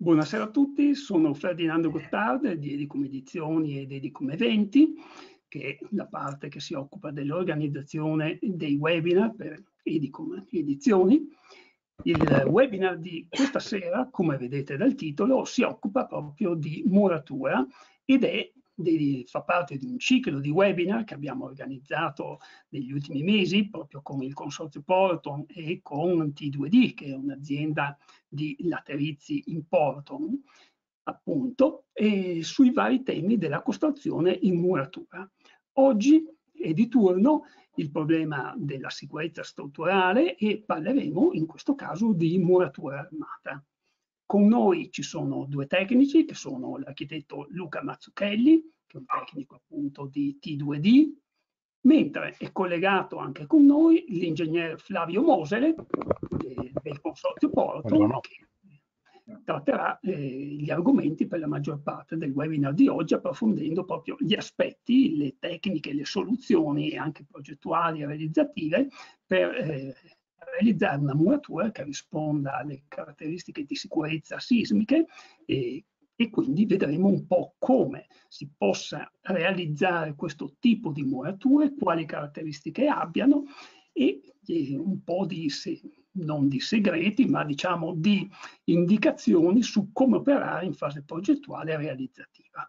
Buonasera a tutti, sono Ferdinando eh. Gottardo di Edicom Edizioni ed Edicom Eventi, che è la parte che si occupa dell'organizzazione dei webinar per Edicom Edizioni. Il webinar di questa sera, come vedete dal titolo, si occupa proprio di muratura ed è di, fa parte di un ciclo di webinar che abbiamo organizzato negli ultimi mesi proprio con il Consorzio Porton e con T2D, che è un'azienda di laterizi in Porton, appunto, sui vari temi della costruzione in muratura. Oggi è di turno il problema della sicurezza strutturale e parleremo in questo caso di muratura armata. Con noi ci sono due tecnici, che sono l'architetto Luca Mazzucchelli, che è un tecnico appunto di T2D, mentre è collegato anche con noi l'ingegner Flavio Mosele del Consorzio Porto, Buongiorno. che tratterà eh, gli argomenti per la maggior parte del webinar di oggi, approfondendo proprio gli aspetti, le tecniche, le soluzioni anche progettuali e realizzative per eh, realizzare una muratura che risponda alle caratteristiche di sicurezza sismiche e, e quindi vedremo un po' come si possa realizzare questo tipo di murature, quali caratteristiche abbiano e, e un po' di, se, non di segreti, ma diciamo di indicazioni su come operare in fase progettuale e realizzativa.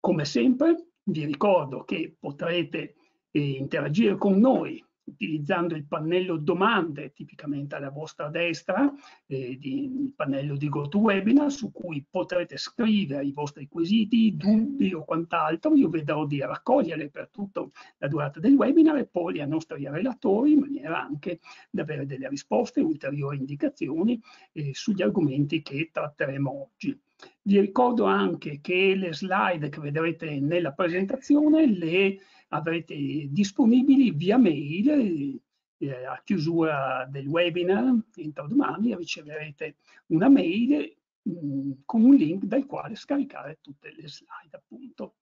Come sempre vi ricordo che potrete eh, interagire con noi utilizzando il pannello domande tipicamente alla vostra destra, eh, di, il pannello di GoToWebinar su cui potrete scrivere i vostri quesiti, dubbi o quant'altro. Io vedrò di raccogliere per tutta la durata del webinar e poi ai nostri relatori in maniera anche da avere delle risposte, ulteriori indicazioni eh, sugli argomenti che tratteremo oggi. Vi ricordo anche che le slide che vedrete nella presentazione le avrete disponibili via mail eh, eh, a chiusura del webinar entro domani riceverete una mail mh, mm, con un link dal quale scaricare tutte le slide appunto.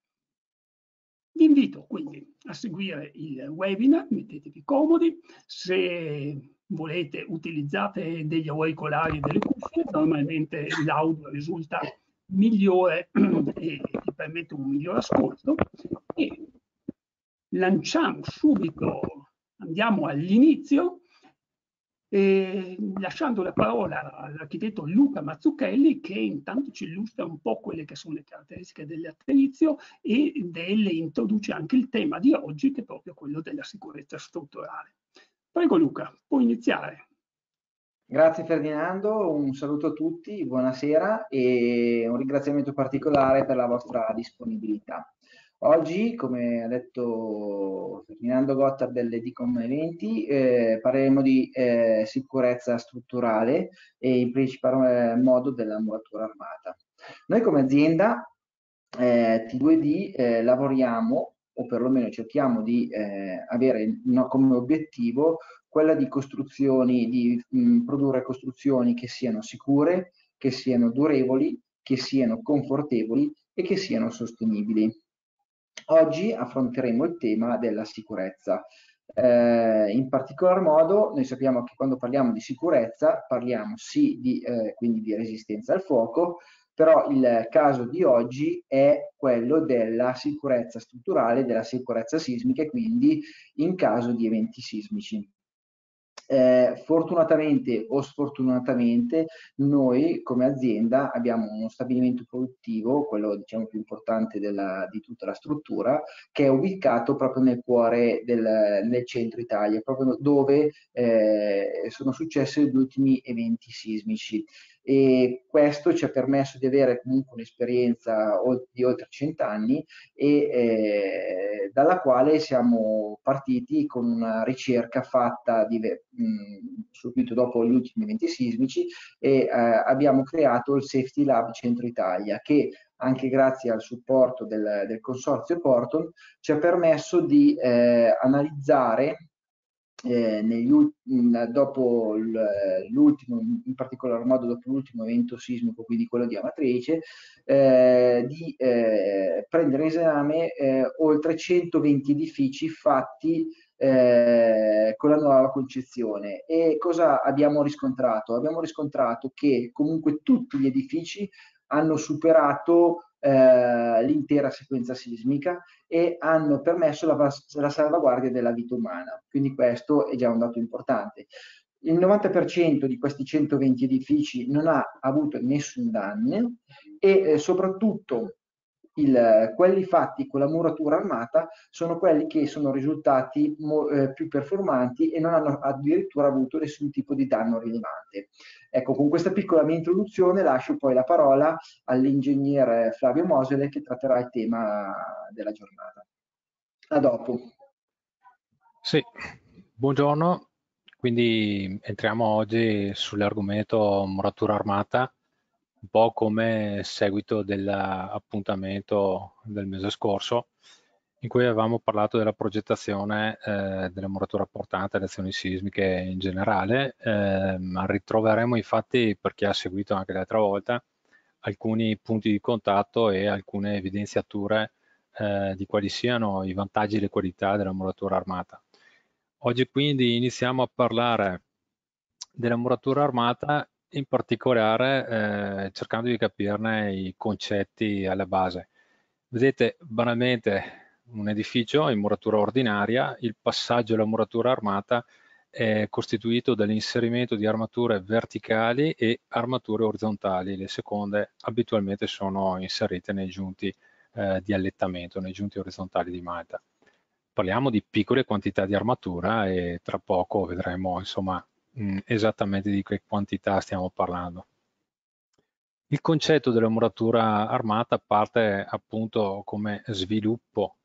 Vi invito quindi a seguire il webinar, mettetevi comodi, se volete utilizzate degli auricolari e delle cuffie, normalmente l'audio risulta migliore e vi permette un miglior ascolto e lanciamo subito, andiamo all'inizio, lasciando la parola all'architetto Luca Mazzucchelli che intanto ci illustra un po' quelle che sono le caratteristiche dell'atterizio e delle, introduce anche il tema di oggi che è proprio quello della sicurezza strutturale. Prego Luca, puoi iniziare. Grazie Ferdinando, un saluto a tutti, buonasera e un ringraziamento particolare per la vostra disponibilità. Oggi, come ha detto Ferdinando Gotta Dicom 20, eh, parleremo di eh, sicurezza strutturale e in principale eh, modo della muratura armata. Noi come azienda eh, T2D eh, lavoriamo o perlomeno cerchiamo di eh, avere no, come obiettivo quella di, costruzioni, di mh, produrre costruzioni che siano sicure, che siano durevoli, che siano confortevoli e che siano sostenibili. Oggi affronteremo il tema della sicurezza. Eh, in particolar modo noi sappiamo che quando parliamo di sicurezza parliamo sì di, eh, quindi di resistenza al fuoco, però il caso di oggi è quello della sicurezza strutturale, della sicurezza sismica e quindi in caso di eventi sismici. Eh, fortunatamente o sfortunatamente noi come azienda abbiamo uno stabilimento produttivo, quello diciamo più importante della, di tutta la struttura, che è ubicato proprio nel cuore del, del centro Italia, proprio dove eh, sono successi gli ultimi eventi sismici e questo ci ha permesso di avere comunque un'esperienza di oltre 100 anni e eh, dalla quale siamo partiti con una ricerca fatta di, mh, subito dopo gli ultimi eventi sismici e eh, abbiamo creato il Safety Lab Centro Italia che anche grazie al supporto del, del consorzio Porton ci ha permesso di eh, analizzare eh, negli, dopo l'ultimo, in particolar modo dopo l'ultimo evento sismico, quindi quello di Amatrice, eh, di eh, prendere in esame eh, oltre 120 edifici fatti eh, con la nuova concezione. E cosa abbiamo riscontrato? Abbiamo riscontrato che comunque tutti gli edifici hanno superato eh, l'intera sequenza sismica e hanno permesso la, la salvaguardia della vita umana. Quindi questo è già un dato importante. Il 90% di questi 120 edifici non ha avuto nessun danno e eh, soprattutto il, quelli fatti con la muratura armata sono quelli che sono risultati mo, eh, più performanti e non hanno addirittura avuto nessun tipo di danno rilevante. Ecco, con questa piccola mia introduzione lascio poi la parola all'ingegnere Flavio Mosele che tratterà il tema della giornata. A dopo. Sì, buongiorno. Quindi entriamo oggi sull'argomento muratura armata un po' come seguito dell'appuntamento del mese scorso in cui avevamo parlato della progettazione eh, delle murature portate alle azioni sismiche in generale. Eh, ritroveremo infatti, per chi ha seguito anche l'altra volta, alcuni punti di contatto e alcune evidenziature eh, di quali siano i vantaggi e le qualità della muratura armata. Oggi quindi iniziamo a parlare della muratura armata in particolare eh, cercando di capirne i concetti alla base. Vedete banalmente un edificio in muratura ordinaria, il passaggio alla muratura armata è costituito dall'inserimento di armature verticali e armature orizzontali, le seconde abitualmente sono inserite nei giunti eh, di allettamento, nei giunti orizzontali di malta. Parliamo di piccole quantità di armatura e tra poco vedremo insomma mh, mm, esattamente di che quantità stiamo parlando. Il concetto della muratura armata parte appunto come sviluppo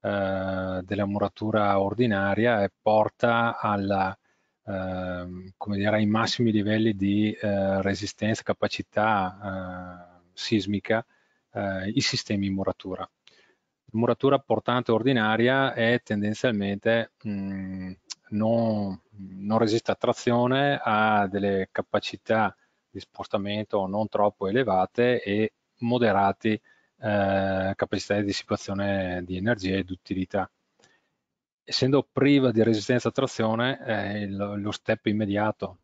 eh, della muratura ordinaria e porta alla, eh, dire, ai massimi livelli di eh, resistenza, capacità eh, sismica eh, i sistemi in muratura muratura portante ordinaria è tendenzialmente mh, mm, non, non, resiste a trazione, ha delle capacità di spostamento non troppo elevate e moderati eh, capacità di dissipazione di energia e di utilità. Essendo priva di resistenza a trazione, eh, lo, lo step immediato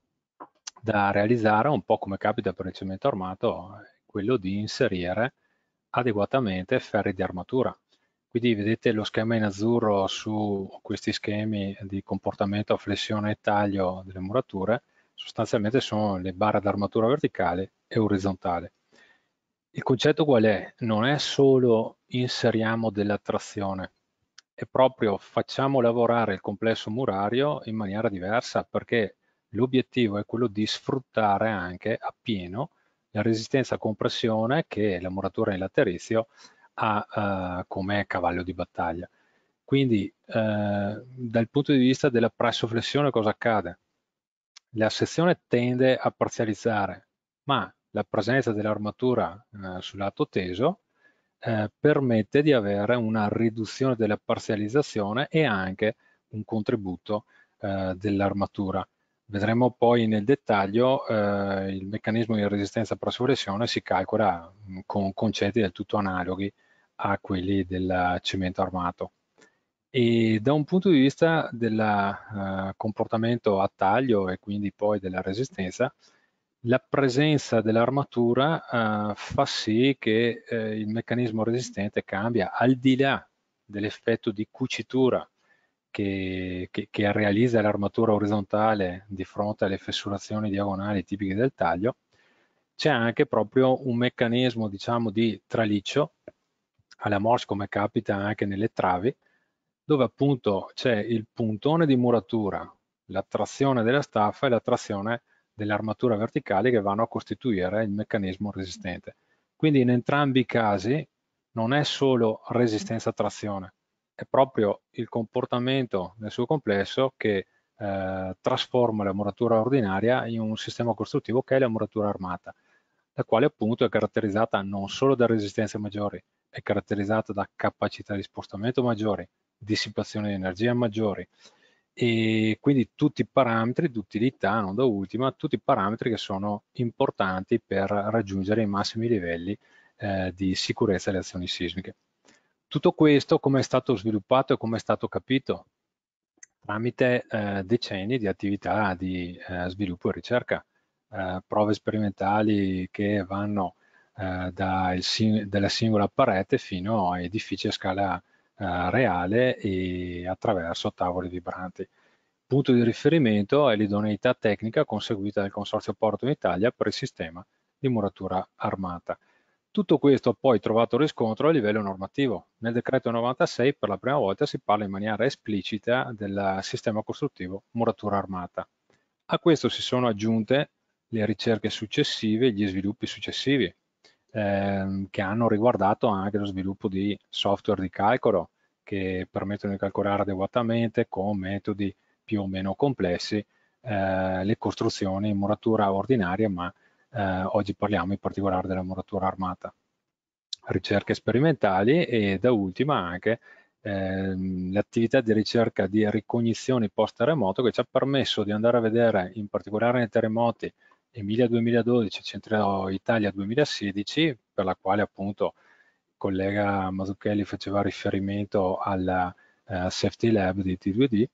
da realizzare, un po' come capita per il cemento armato, è quello di inserire adeguatamente ferri di armatura quindi vedete lo schema in azzurro su questi schemi di comportamento, flessione e taglio delle murature, sostanzialmente sono le barre d'armatura verticale e orizzontale. Il concetto qual è? Non è solo inseriamo della trazione, è proprio facciamo lavorare il complesso murario in maniera diversa perché l'obiettivo è quello di sfruttare anche appieno la resistenza a compressione che la muratura in laterizio ha uh, eh, come cavallo di battaglia. Quindi uh, dal punto di vista della pressoflessione cosa accade? La sezione tende a parzializzare, ma la presenza dell'armatura uh, sul lato teso permette di avere una riduzione della parzializzazione e anche un contributo dell'armatura. Vedremo poi nel dettaglio eh, il meccanismo di resistenza a pressoflessione si calcola mm, con concetti del tutto analoghi a quelli del cemento armato. E da un punto di vista del uh, eh, comportamento a taglio e quindi poi della resistenza, la presenza dell'armatura uh, fa sì che uh, il meccanismo resistente cambia al di là dell'effetto di cucitura che, che, che realizza l'armatura orizzontale di fronte alle fessurazioni diagonali tipiche del taglio, c'è anche proprio un meccanismo diciamo di traliccio alla Morse come capita anche nelle travi, dove appunto c'è il puntone di muratura, la trazione della staffa e la trazione dell'armatura verticale che vanno a costituire il meccanismo resistente. Quindi in entrambi i casi non è solo resistenza trazione, è proprio il comportamento nel suo complesso che eh, trasforma la muratura ordinaria in un sistema costruttivo che è la muratura armata la quale appunto è caratterizzata non solo da resistenze maggiori, è caratterizzata da capacità di spostamento maggiori, dissipazione di energia maggiori e quindi tutti i parametri d'utilità, non da ultima, tutti i parametri che sono importanti per raggiungere i massimi livelli eh, di sicurezza delle azioni sismiche. Tutto questo come è stato sviluppato e come è stato capito? Tramite eh, decenni di attività di eh, sviluppo e ricerca. Eh, prove sperimentali che vanno eh, dalla singola parete fino a edifici a scala eh, reale e attraverso tavole vibranti. Punto di riferimento è l'idoneità tecnica conseguita dal Consorzio Porto in Italia per il sistema di muratura armata. Tutto questo ha poi trovato riscontro a livello normativo. Nel decreto 96 per la prima volta si parla in maniera esplicita del sistema costruttivo muratura armata. A questo si sono aggiunte le ricerche successive gli sviluppi successivi ehm, che hanno riguardato anche lo sviluppo di software di calcolo che permettono di calcolare adeguatamente con metodi più o meno complessi eh, le costruzioni in muratura ordinaria ma eh, oggi parliamo in particolare della muratura armata ricerche sperimentali e da ultima anche ehm, l'attività di ricerca di ricognizioni post terremoto che ci ha permesso di andare a vedere in particolare nei terremoti Emilia 2012, Centro Italia 2016, per la quale appunto il collega Mazzucchelli faceva riferimento al uh, Safety Lab di T2D.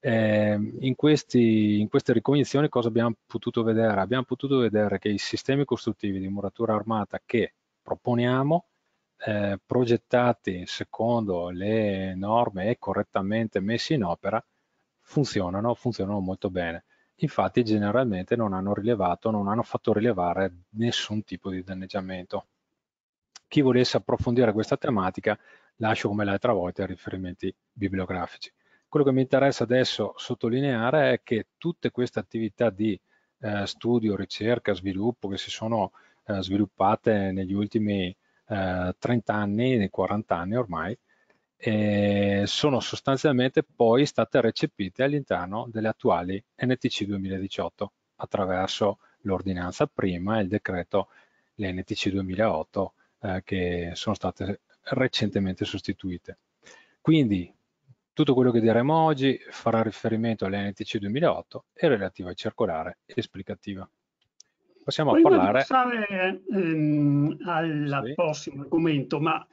Eh, in, questi, in, queste ricognizioni cosa abbiamo potuto vedere? Abbiamo potuto vedere che i sistemi costruttivi di muratura armata che proponiamo, eh, progettati secondo le norme e correttamente messi in opera, funzionano, funzionano molto bene infatti generalmente non hanno rilevato, non hanno fatto rilevare nessun tipo di danneggiamento. Chi volesse approfondire questa tematica lascio come l'altra volta i riferimenti bibliografici. Quello che mi interessa adesso sottolineare è che tutte queste attività di eh, studio, ricerca, sviluppo che si sono eh, sviluppate negli ultimi eh, 30 anni, 40 anni ormai, eh, sono sostanzialmente poi state recepite all'interno delle attuali NTC 2018 attraverso l'ordinanza prima e il decreto le NTC 2008 eh, che sono state recentemente sostituite. Quindi tutto quello che diremo oggi farà riferimento alle NTC 2008 e relativa circolare esplicativa. Possiamo Prima parlare... Prima di passare ehm, al sì. prossimo argomento, ma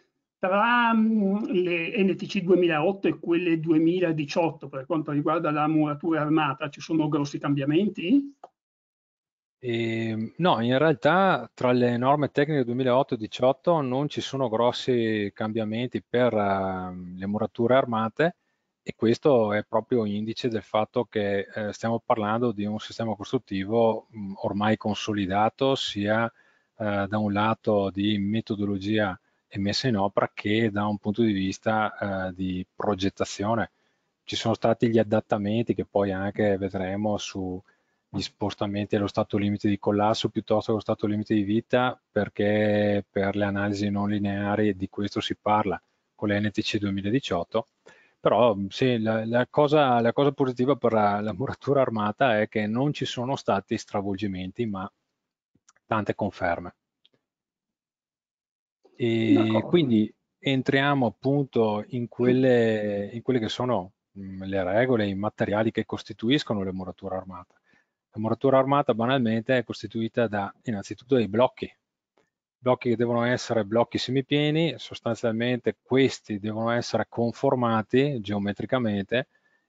tra mm, le NTC 2008 e quelle 2018 per quanto riguarda la muratura armata ci sono grossi cambiamenti? E, ehm, no, in realtà tra le norme tecniche 2008 2018 non ci sono grossi cambiamenti per uh, le murature armate e questo è proprio indice del fatto che eh, stiamo parlando di un sistema costruttivo mh, mm, ormai consolidato sia eh, da un lato di metodologia e messa in opera che da un punto di vista eh, di progettazione. Ci sono stati gli adattamenti che poi anche vedremo sugli spostamenti allo stato limite di collasso piuttosto che allo stato limite di vita perché per le analisi non lineari di questo si parla con le NTC 2018 però sì, la, la, cosa, la, cosa, positiva per la, la, muratura armata è che non ci sono stati stravolgimenti ma tante conferme e quindi entriamo appunto in quelle, in quelle che sono mm, le regole, i materiali che costituiscono le murature armate. La muratura armata banalmente è costituita da innanzitutto dei blocchi, blocchi che devono essere blocchi semipieni, sostanzialmente questi devono essere conformati geometricamente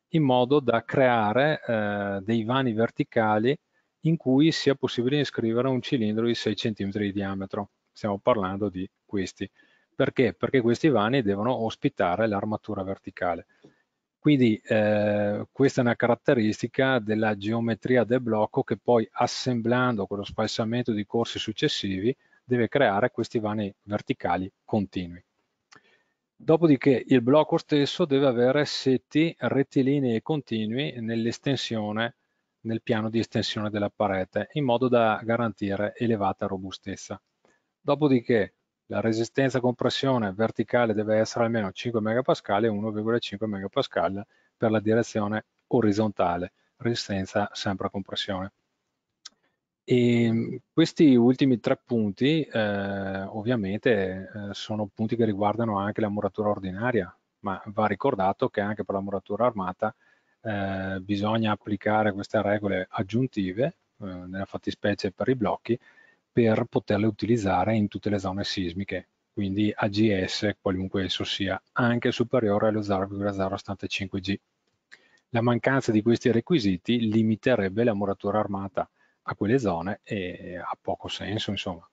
in modo da creare eh, dei vani verticali in cui sia possibile iscrivere un cilindro di 6 cm di diametro. Stiamo parlando di questi. Perché? Perché questi vani devono ospitare l'armatura verticale. Quindi eh, questa è una caratteristica della geometria del blocco che poi assemblando con lo spalsamento di corsi successivi deve creare questi vani verticali continui. Dopodiché il blocco stesso deve avere setti rettilinei e continui nell'estensione, nel piano di estensione della parete, in modo da garantire elevata robustezza. Dopodiché la resistenza a compressione verticale deve essere almeno 5 MPa e 1,5 MPa per la direzione orizzontale, resistenza sempre a compressione. E ehm, questi ultimi tre punti eh, ovviamente eh, sono punti che riguardano anche la muratura ordinaria, ma va ricordato che anche per la muratura armata eh, bisogna applicare queste regole aggiuntive, eh, nella fattispecie per i blocchi, per poterle utilizzare in tutte le zone sismiche, quindi AGS, qualunque esso sia, anche superiore allo 0,075G. La mancanza di questi requisiti limiterebbe la muratura armata a quelle zone e ha poco senso, insomma.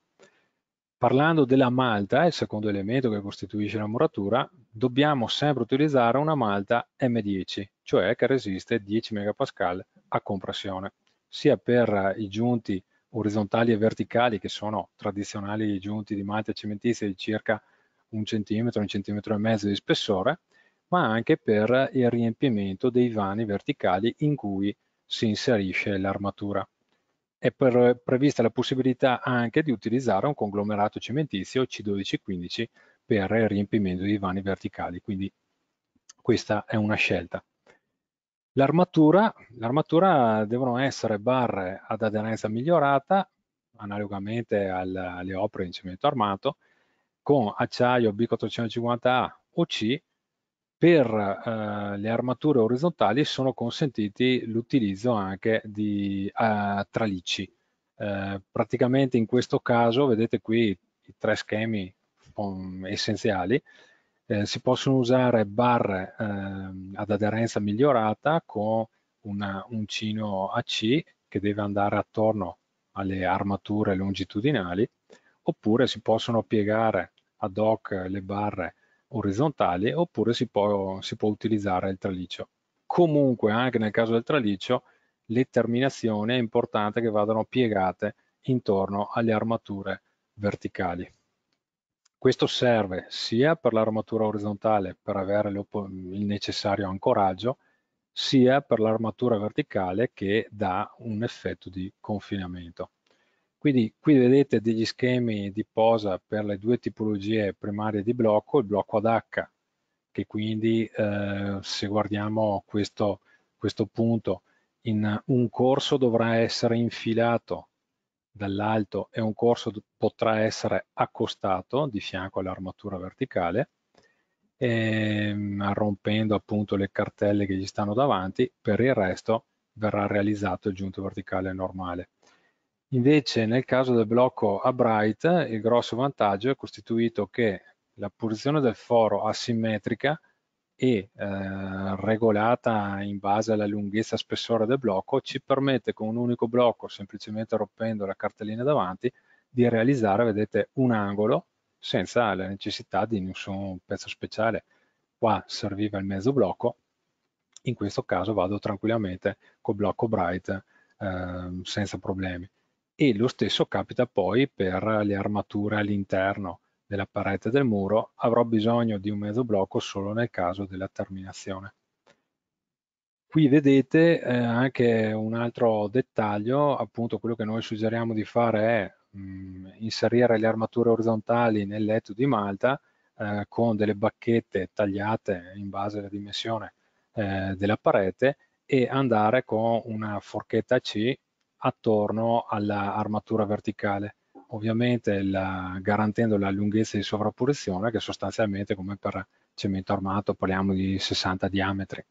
Parlando della malta, il secondo elemento che costituisce la muratura, dobbiamo sempre utilizzare una malta M10, cioè che resiste 10 MPa a compressione, sia per i giunti orizzontali e verticali che sono tradizionali giunti di mantia cementizia di circa un centimetro, un centimetro e mezzo di spessore, ma anche per il riempimento dei vani verticali in cui si inserisce l'armatura. È per, prevista la possibilità anche di utilizzare un conglomerato cementizio C1215 per il riempimento dei vani verticali, quindi questa è una scelta. L'armatura, l'armatura devono essere barre ad aderenza migliorata, analogamente al, alle opere in cemento armato, con acciaio B450A o C per eh, le armature orizzontali sono consentiti l'utilizzo anche di eh, tralicci. Eh, praticamente in questo caso vedete qui i tre schemi um, essenziali eh, si possono usare barre eh, ad aderenza migliorata con una, uncino AC che deve andare attorno alle armature longitudinali oppure si possono piegare ad hoc le barre orizzontali oppure si può, si può utilizzare il traliccio. Comunque anche nel caso del traliccio le terminazioni è importante che vadano piegate intorno alle armature verticali. Questo serve sia per l'armatura orizzontale per avere il necessario ancoraggio, sia per l'armatura verticale che dà un effetto di confinamento. Quindi qui vedete degli schemi di posa per le due tipologie primarie di blocco, il blocco ad H, che quindi eh, se guardiamo questo, questo punto in un corso dovrà essere infilato dall'alto e un corso potrà essere accostato di fianco all'armatura verticale ehm, rompendo appunto le cartelle che gli stanno davanti, per il resto verrà realizzato il giunto verticale normale. Invece nel caso del blocco a bright il grosso vantaggio è costituito che la posizione del foro asimmetrica e eh, regolata in base alla lunghezza e spessore del blocco ci permette con un unico blocco, semplicemente rompendo la cartellina davanti, di realizzare, vedete, un angolo senza la necessità di nessun pezzo speciale. Qua serviva il mezzo blocco, in questo caso vado tranquillamente col blocco bright eh, senza problemi. E lo stesso capita poi per le armature all'interno della parete del muro, avrò bisogno di un mezzo blocco solo nel caso della terminazione. Qui vedete eh, anche un altro dettaglio, appunto quello che noi suggeriamo di fare è mh, mm, inserire le armature orizzontali nel letto di Malta eh, con delle bacchette tagliate in base alla dimensione eh, della parete e andare con una forchetta C attorno all'armatura verticale ovviamente la, garantendo la lunghezza di sovrapposizione che sostanzialmente come per cemento armato parliamo di 60 diametri.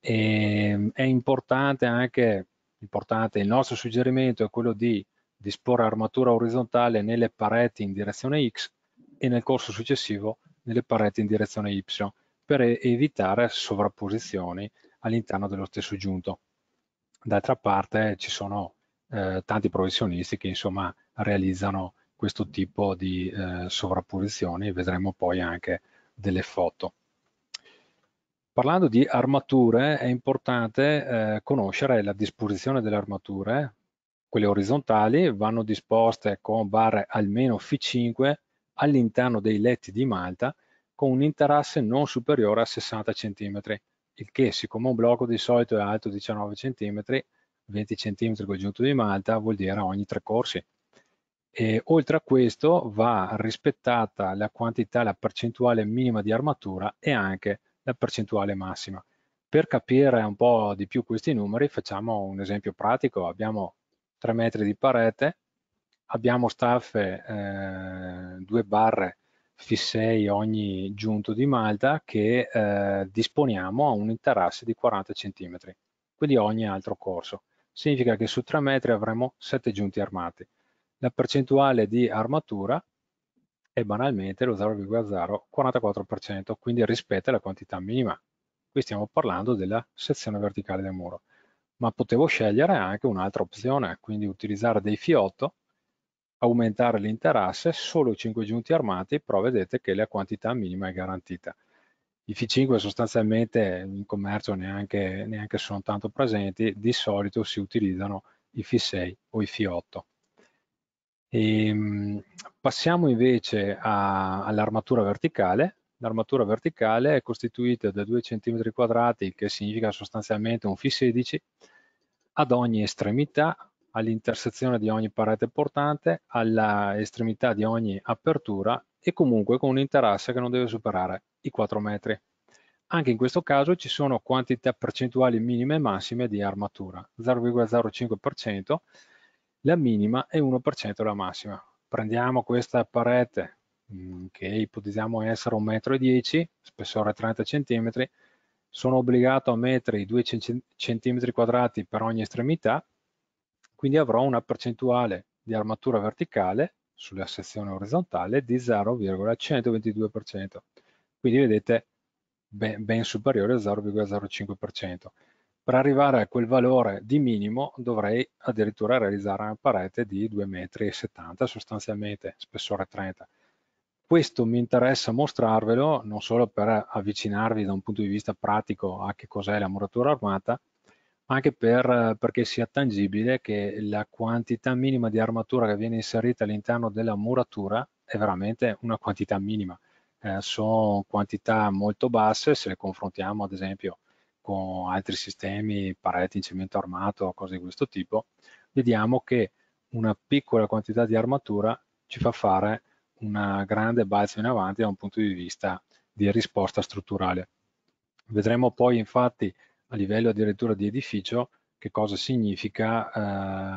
E, ehm, è importante anche, importante, il nostro suggerimento è quello di disporre armatura orizzontale nelle pareti in direzione X e nel corso successivo nelle pareti in direzione Y per evitare sovrapposizioni all'interno dello stesso giunto. D'altra parte ci sono eh, tanti professionisti che insomma realizzano questo tipo di eh, sovrapposizioni vedremo poi anche delle foto. Parlando di armature è importante eh, conoscere la disposizione delle armature, quelle orizzontali vanno disposte con barre almeno F5 all'interno dei letti di Malta con un interasse non superiore a 60 cm, il che siccome un blocco di solito è alto 19 cm 20 cm congiunto di Malta vuol dire ogni tre corsi. E, oltre a questo va rispettata la quantità, la percentuale minima di armatura e anche la percentuale massima. Per capire un po' di più questi numeri facciamo un esempio pratico, abbiamo 3 metri di parete, abbiamo staffe, eh, due barre fissei ogni giunto di malta che eh, disponiamo a un interasse di 40 cm, quindi ogni altro corso significa che su 3 metri avremo 7 giunti armati. La percentuale di armatura è banalmente lo 0,044%, quindi rispetta la quantità minima. Qui stiamo parlando della sezione verticale del muro, ma potevo scegliere anche un'altra opzione, quindi utilizzare dei fiotto, aumentare l'interasse, solo 5 giunti armati, però vedete che la quantità minima è garantita i F5 sostanzialmente in commercio neanche, neanche, sono tanto presenti, di solito si utilizzano i F6 o i F8. E, ehm, passiamo invece all'armatura verticale. L'armatura verticale è costituita da 2 cm quadrati, che significa sostanzialmente un F16, ad ogni estremità, all'intersezione di ogni parete portante, alla estremità di ogni apertura e comunque con un interasse che non deve superare i 4 metri. Anche in questo caso ci sono quantità percentuali minime e massime di armatura, 0,05%, la minima e 1% la massima. Prendiamo questa parete mm, che ipotizziamo essere 1,10 m, spessore 30 cm, sono obbligato a mettere i 2 cm quadrati per ogni estremità, quindi avrò una percentuale di armatura verticale sulla sezione orizzontale di 0,122% quindi vedete ben, ben superiore al 0,05%. Per arrivare a quel valore di minimo dovrei addirittura realizzare una parete di 2,70 m, sostanzialmente spessore 30. Questo mi interessa mostrarvelo non solo per avvicinarvi da un punto di vista pratico a che cos'è la muratura armata, ma anche per, perché sia tangibile che la quantità minima di armatura che viene inserita all'interno della muratura è veramente una quantità minima eh, sono quantità molto basse se le confrontiamo ad esempio con altri sistemi, pareti in cemento armato o cose di questo tipo, vediamo che una piccola quantità di armatura ci fa fare una grande balzo in avanti da un punto di vista di risposta strutturale. Vedremo poi infatti a livello addirittura di edificio che cosa significa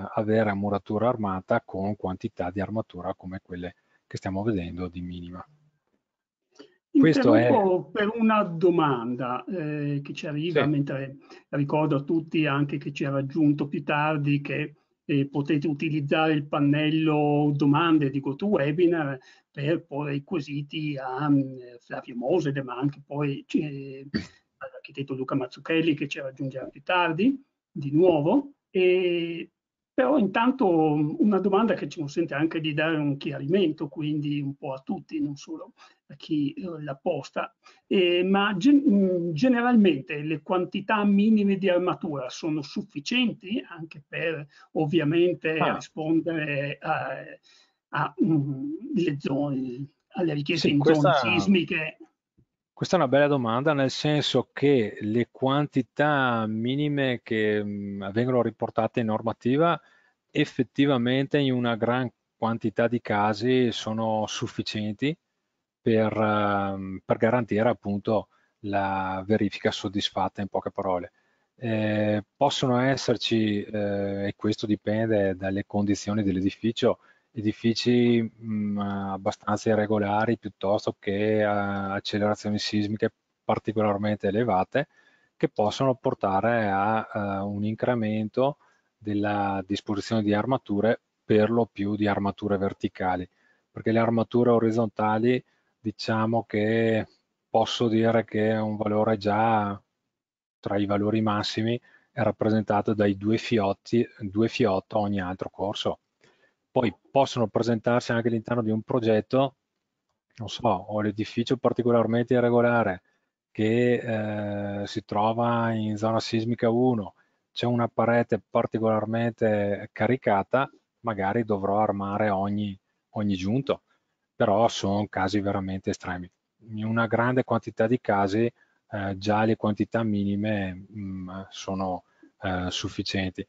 eh, avere muratura armata con quantità di armatura come quelle che stiamo vedendo di minima. Questo è... per una domanda eh, che ci arriva, sì. mentre ricordo a tutti anche che ci ha raggiunto più tardi che eh, potete utilizzare il pannello domande di GoToWebinar per porre i quesiti a mh, mm, Flavio Mosede, ma anche poi eh, all'architetto Luca Mazzucchelli che ci raggiungerà più tardi, di nuovo. E però intanto mm, una domanda che ci consente anche di dare un chiarimento, quindi un po' a tutti, non solo a chi eh, l'ha posta, eh, ma gen mm, generalmente le quantità minime di armatura sono sufficienti anche per ovviamente ah. rispondere a, a, um, zone, alle richieste sì, in questa... zone sismiche? Questa è una bella domanda nel senso che le quantità minime che mh, vengono riportate in normativa effettivamente in una gran quantità di casi sono sufficienti per, uh, per garantire appunto la verifica soddisfatta in poche parole. Eh, possono esserci, eh, e questo dipende dalle condizioni dell'edificio, edifici mh, mm, abbastanza irregolari piuttosto che a eh, accelerazioni sismiche particolarmente elevate che possono portare a, a eh, un incremento della disposizione di armature per lo più di armature verticali perché le armature orizzontali diciamo che posso dire che è un valore già tra i valori massimi è rappresentato dai due fiotti due fiotto ogni altro corso poi possono presentarsi anche all'interno di un progetto, non so, ho l'edificio particolarmente irregolare che eh, si trova in zona sismica 1, c'è una parete particolarmente caricata, magari dovrò armare ogni, ogni giunto, però sono casi veramente estremi. In una grande quantità di casi eh, già le quantità minime mh, mm, sono eh, sufficienti.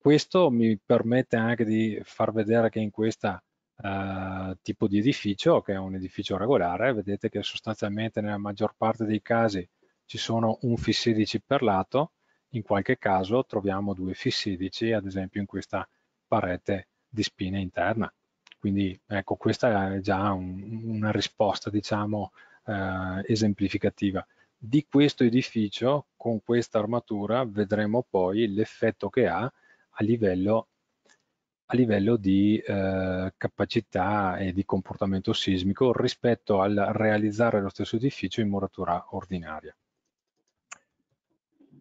Questo mi permette anche di far vedere che in questo eh, tipo di edificio, che è un edificio regolare, vedete che sostanzialmente nella maggior parte dei casi ci sono un F16 per lato, in qualche caso troviamo due F16, ad esempio in questa parete di spina interna. Quindi ecco, questa è già un, una risposta, diciamo, eh, esemplificativa. Di questo edificio, con questa armatura, vedremo poi l'effetto che ha a livello, a livello di eh, capacità e di comportamento sismico rispetto al realizzare lo stesso edificio in muratura ordinaria.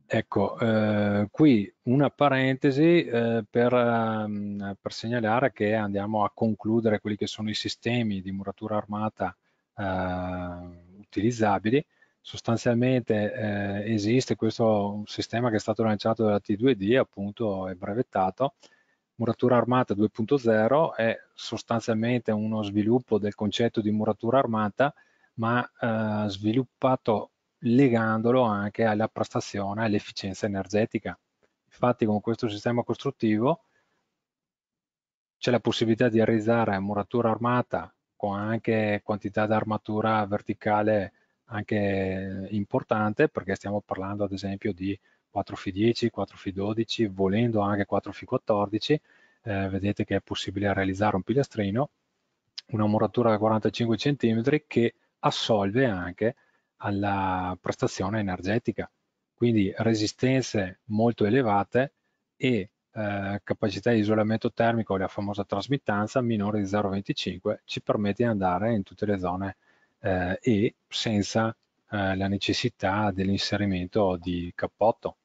Ecco, eh, qui una parentesi eh, per, ehm, per, segnalare che andiamo a concludere quelli che sono i sistemi di muratura armata eh, utilizzabili sostanzialmente eh, esiste questo sistema che è stato lanciato dalla T2D, appunto è brevettato, muratura armata 2.0 è sostanzialmente uno sviluppo del concetto di muratura armata, ma eh, sviluppato legandolo anche alla prestazione e all'efficienza energetica. Infatti con questo sistema costruttivo c'è la possibilità di realizzare muratura armata con anche quantità di armatura verticale anche importante perché stiamo parlando ad esempio di 4F10, 4F12, volendo anche 4F14, eh, vedete che è possibile realizzare un pilastrino, una muratura da 45 cm che assolve anche alla prestazione energetica, quindi resistenze molto elevate e eh, capacità di isolamento termico, la famosa trasmittanza minore di 0,25, ci permette di andare in tutte le zone eh, e senza eh, la necessità dell'inserimento di cappotto.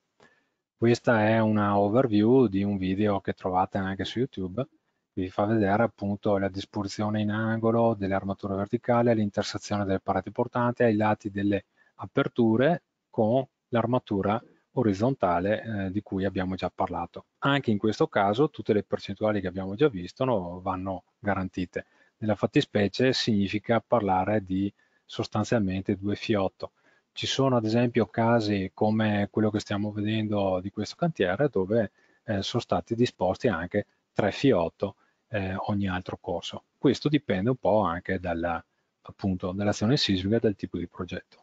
Questa è una overview di un video che trovate anche su YouTube, vi fa vedere appunto la disposizione in angolo dell'armatura verticale, l'intersezione delle pareti portanti, ai lati delle aperture con l'armatura orizzontale eh, di cui abbiamo già parlato. Anche in questo caso tutte le percentuali che abbiamo già visto no, vanno garantite. Nella fattispecie significa parlare di sostanzialmente due fiotto. Ci sono ad esempio casi come quello che stiamo vedendo di questo cantiere dove eh, sono stati disposti anche tre fiotto eh, ogni altro corso. Questo dipende un po' anche dalla, appunto dell'azione sismica e dal tipo di progetto.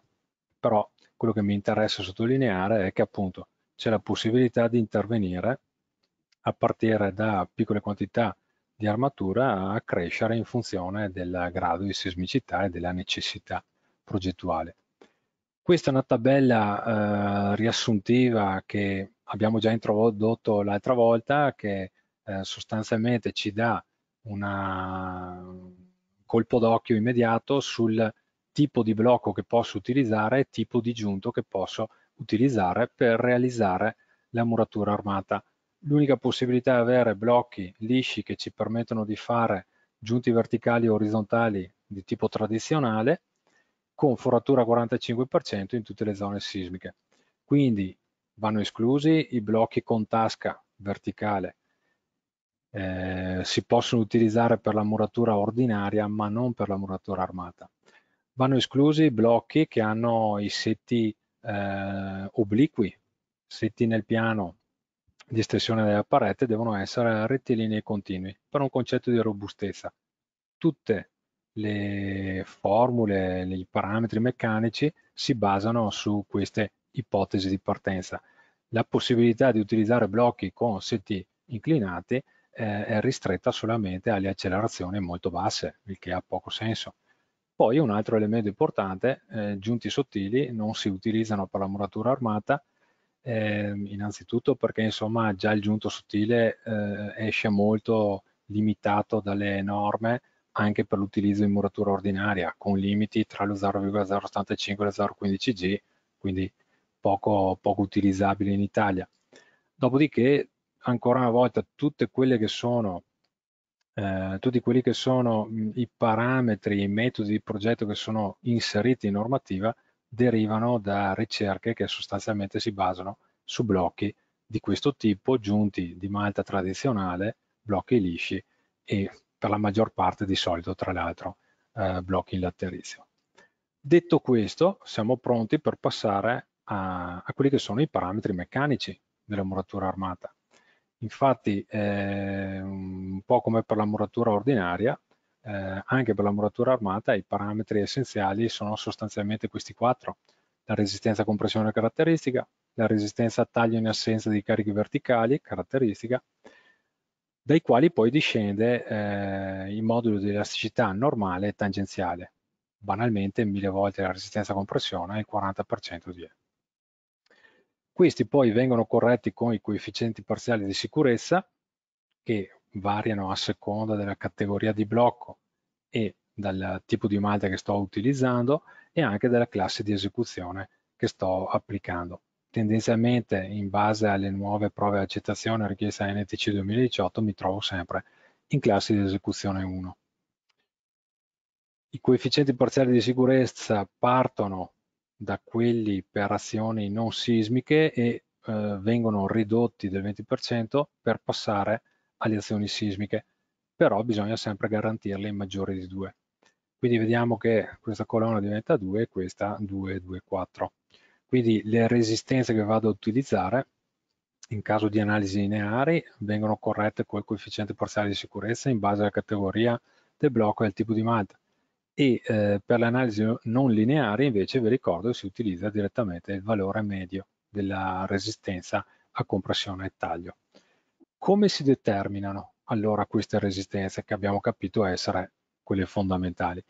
Però quello che mi interessa sottolineare è che appunto c'è la possibilità di intervenire a partire da piccole quantità di armatura a crescere in funzione del grado di sismicità e della necessità progettuale. Questa è una tabella eh, riassuntiva che abbiamo già introdotto l'altra volta che eh, sostanzialmente ci dà un colpo d'occhio immediato sul tipo di blocco che posso utilizzare e tipo di giunto che posso utilizzare per realizzare la muratura armata l'unica possibilità è avere blocchi lisci che ci permettono di fare giunti verticali e orizzontali di tipo tradizionale con foratura 45% in tutte le zone sismiche. Quindi vanno esclusi i blocchi con tasca verticale. Eh, si possono utilizzare per la muratura ordinaria ma non per la muratura armata. Vanno esclusi i blocchi che hanno i setti eh, obliqui, setti nel piano di estensione della parete devono essere rettilinei e continui per un concetto di robustezza. Tutte le formule, i parametri meccanici si basano su queste ipotesi di partenza. La possibilità di utilizzare blocchi con seti inclinati eh, è ristretta solamente alle accelerazioni molto basse, il che ha poco senso. Poi un altro elemento importante, eh, giunti sottili non si utilizzano per la muratura armata eh, innanzitutto perché insomma già il giunto sottile eh, esce molto limitato dalle norme anche per l'utilizzo in muratura ordinaria con limiti tra lo 0,075 e lo 0,15 G, quindi poco, poco utilizzabile in Italia. Dopodiché, ancora una volta, tutte quelle che sono eh, tutti quelli che sono i parametri, i metodi di progetto che sono inseriti in normativa derivano da ricerche che sostanzialmente si basano su blocchi di questo tipo giunti di malta tradizionale, blocchi lisci e per la maggior parte di solito tra l'altro eh, blocchi in laterizio. Detto questo siamo pronti per passare a, a quelli che sono i parametri meccanici della muratura armata. Infatti eh, un po' come per la muratura ordinaria eh, anche per la muratura armata i parametri essenziali sono sostanzialmente questi quattro, la resistenza a compressione caratteristica, la resistenza a taglio in assenza di carichi verticali caratteristica, dai quali poi discende eh, il modulo di elasticità normale e tangenziale, banalmente mille volte la resistenza a compressione è il 40% di E. Questi poi vengono corretti con i coefficienti parziali di sicurezza che variano a seconda della categoria di blocco e dal tipo di malta che sto utilizzando e anche dalla classe di esecuzione che sto applicando. Tendenzialmente in base alle nuove prove di accettazione richieste da NTC 2018 mi trovo sempre in classe di esecuzione 1. I coefficienti parziali di sicurezza partono da quelli per azioni non sismiche e eh, vengono ridotti del 20% per passare a alle azioni sismiche, però bisogna sempre garantirle in maggiore di 2. Quindi vediamo che questa colonna diventa 2 e questa 2, 2, 4. Quindi le resistenze che vado a utilizzare in caso di analisi lineari vengono corrette col coefficiente parziale di sicurezza in base alla categoria del blocco e al tipo di MAD e eh, per l'analisi non lineare invece vi ricordo che si utilizza direttamente il valore medio della resistenza a compressione e taglio. Come si determinano allora queste resistenze che abbiamo capito essere quelle fondamentali?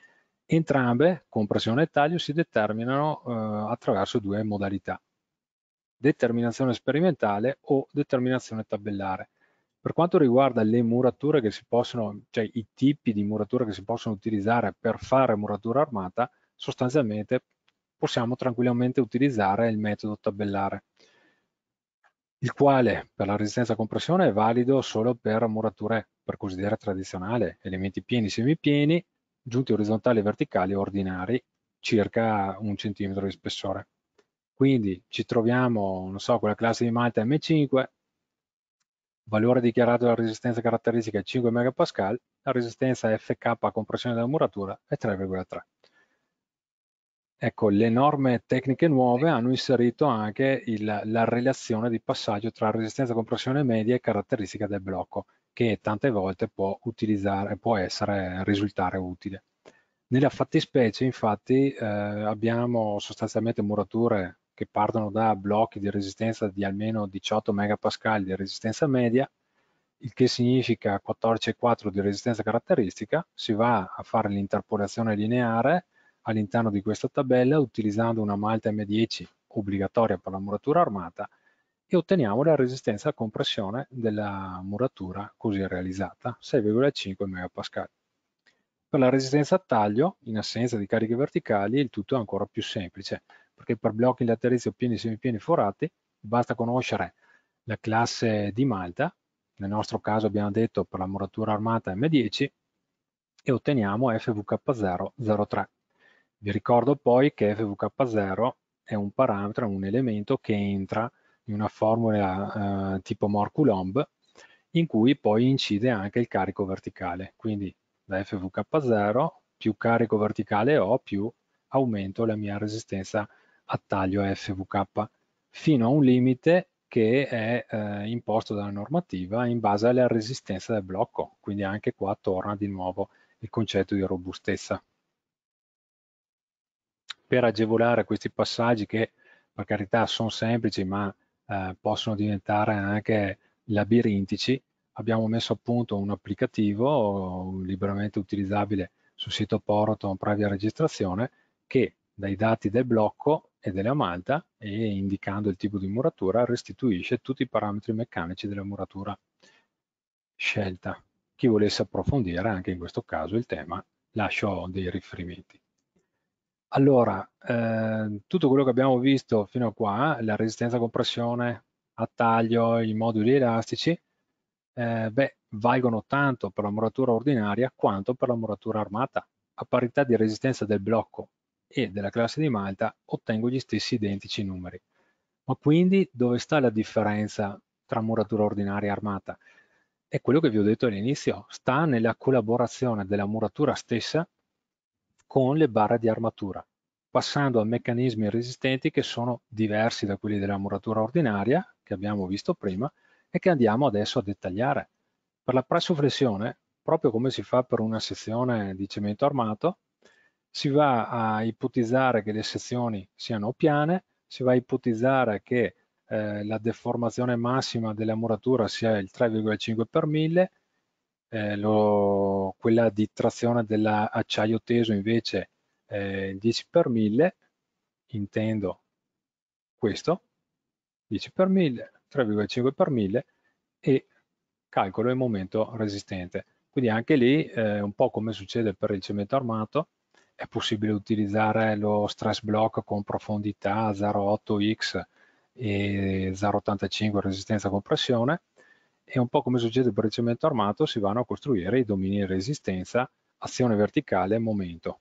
Entrambe, compressione e taglio, si determinano eh, attraverso due modalità, determinazione sperimentale o determinazione tabellare. Per quanto riguarda le murature che si possono, cioè i tipi di murature che si possono utilizzare per fare muratura armata, sostanzialmente possiamo tranquillamente utilizzare il metodo tabellare il quale per la resistenza a compressione è valido solo per murature per così dire tradizionale, elementi pieni, semipieni, giunti orizzontali e verticali ordinari, circa un centimetro di spessore. Quindi ci troviamo, non so, con la classe di Malta M5, valore dichiarato della resistenza caratteristica è 5 MPa, la resistenza FK a compressione della muratura è 3,3. Ecco, le norme tecniche nuove hanno inserito anche il, la relazione di passaggio tra resistenza a compressione media e caratteristica del blocco, che tante volte può, può essere, risultare utile. Nella fattispecie, infatti, eh, abbiamo sostanzialmente murature che partono da blocchi di resistenza di almeno 18 MPa di resistenza media, il che significa 14,4 di resistenza caratteristica, si va a fare l'interpolazione lineare all'interno di questa tabella utilizzando una malta M10 obbligatoria per la muratura armata e otteniamo la resistenza a compressione della muratura così realizzata, 6,5 MPa. Per la resistenza a taglio, in assenza di cariche verticali, il tutto è ancora più semplice, perché per blocchi laterizi o pieni semipieni forati basta conoscere la classe di malta, nel nostro caso abbiamo detto per la muratura armata M10, e otteniamo FVK003. Vi ricordo poi che fvk0 è un parametro, un elemento che entra in una formula eh, tipo Morculomb in cui poi incide anche il carico verticale. Quindi da fvk0 più carico verticale ho più aumento la mia resistenza a taglio fvk fino a un limite che è eh, imposto dalla normativa in base alla resistenza del blocco. Quindi anche qua torna di nuovo il concetto di robustezza per agevolare questi passaggi che per carità sono semplici ma eh, possono diventare anche labirintici, abbiamo messo a punto un applicativo liberamente utilizzabile sul sito Poroton previa registrazione che dai dati del blocco e della malta e indicando il tipo di muratura restituisce tutti i parametri meccanici della muratura scelta. Chi volesse approfondire anche in questo caso il tema lascio dei riferimenti. Allora, eh, tutto quello che abbiamo visto fino a qua, la resistenza a compressione, a taglio, i moduli elastici, eh, beh, valgono tanto per la muratura ordinaria quanto per la muratura armata. A parità di resistenza del blocco e della classe di Malta ottengo gli stessi identici numeri. Ma quindi dove sta la differenza tra muratura ordinaria e armata? È quello che vi ho detto all'inizio, sta nella collaborazione della muratura stessa con le barre di armatura, passando a meccanismi resistenti che sono diversi da quelli della muratura ordinaria, che abbiamo visto prima, e che andiamo adesso a dettagliare. Per la pressoflessione, proprio come si fa per una sezione di cemento armato, si va a ipotizzare che le sezioni siano piane, si va a ipotizzare che eh, la deformazione massima della muratura sia il 3,5 per 1000 eh, lo, quella di trazione dell'acciaio teso invece eh, 10 per 1000, intendo questo, 10 per 1000, 3,5 per 1000 e calcolo il momento resistente. Quindi anche lì, eh, un po' come succede per il cemento armato, è possibile utilizzare lo stress block con profondità 0,8x e 0,85 resistenza a compressione, è un po' come succede per il cemento armato si vanno a costruire i domini resistenza, azione verticale e momento.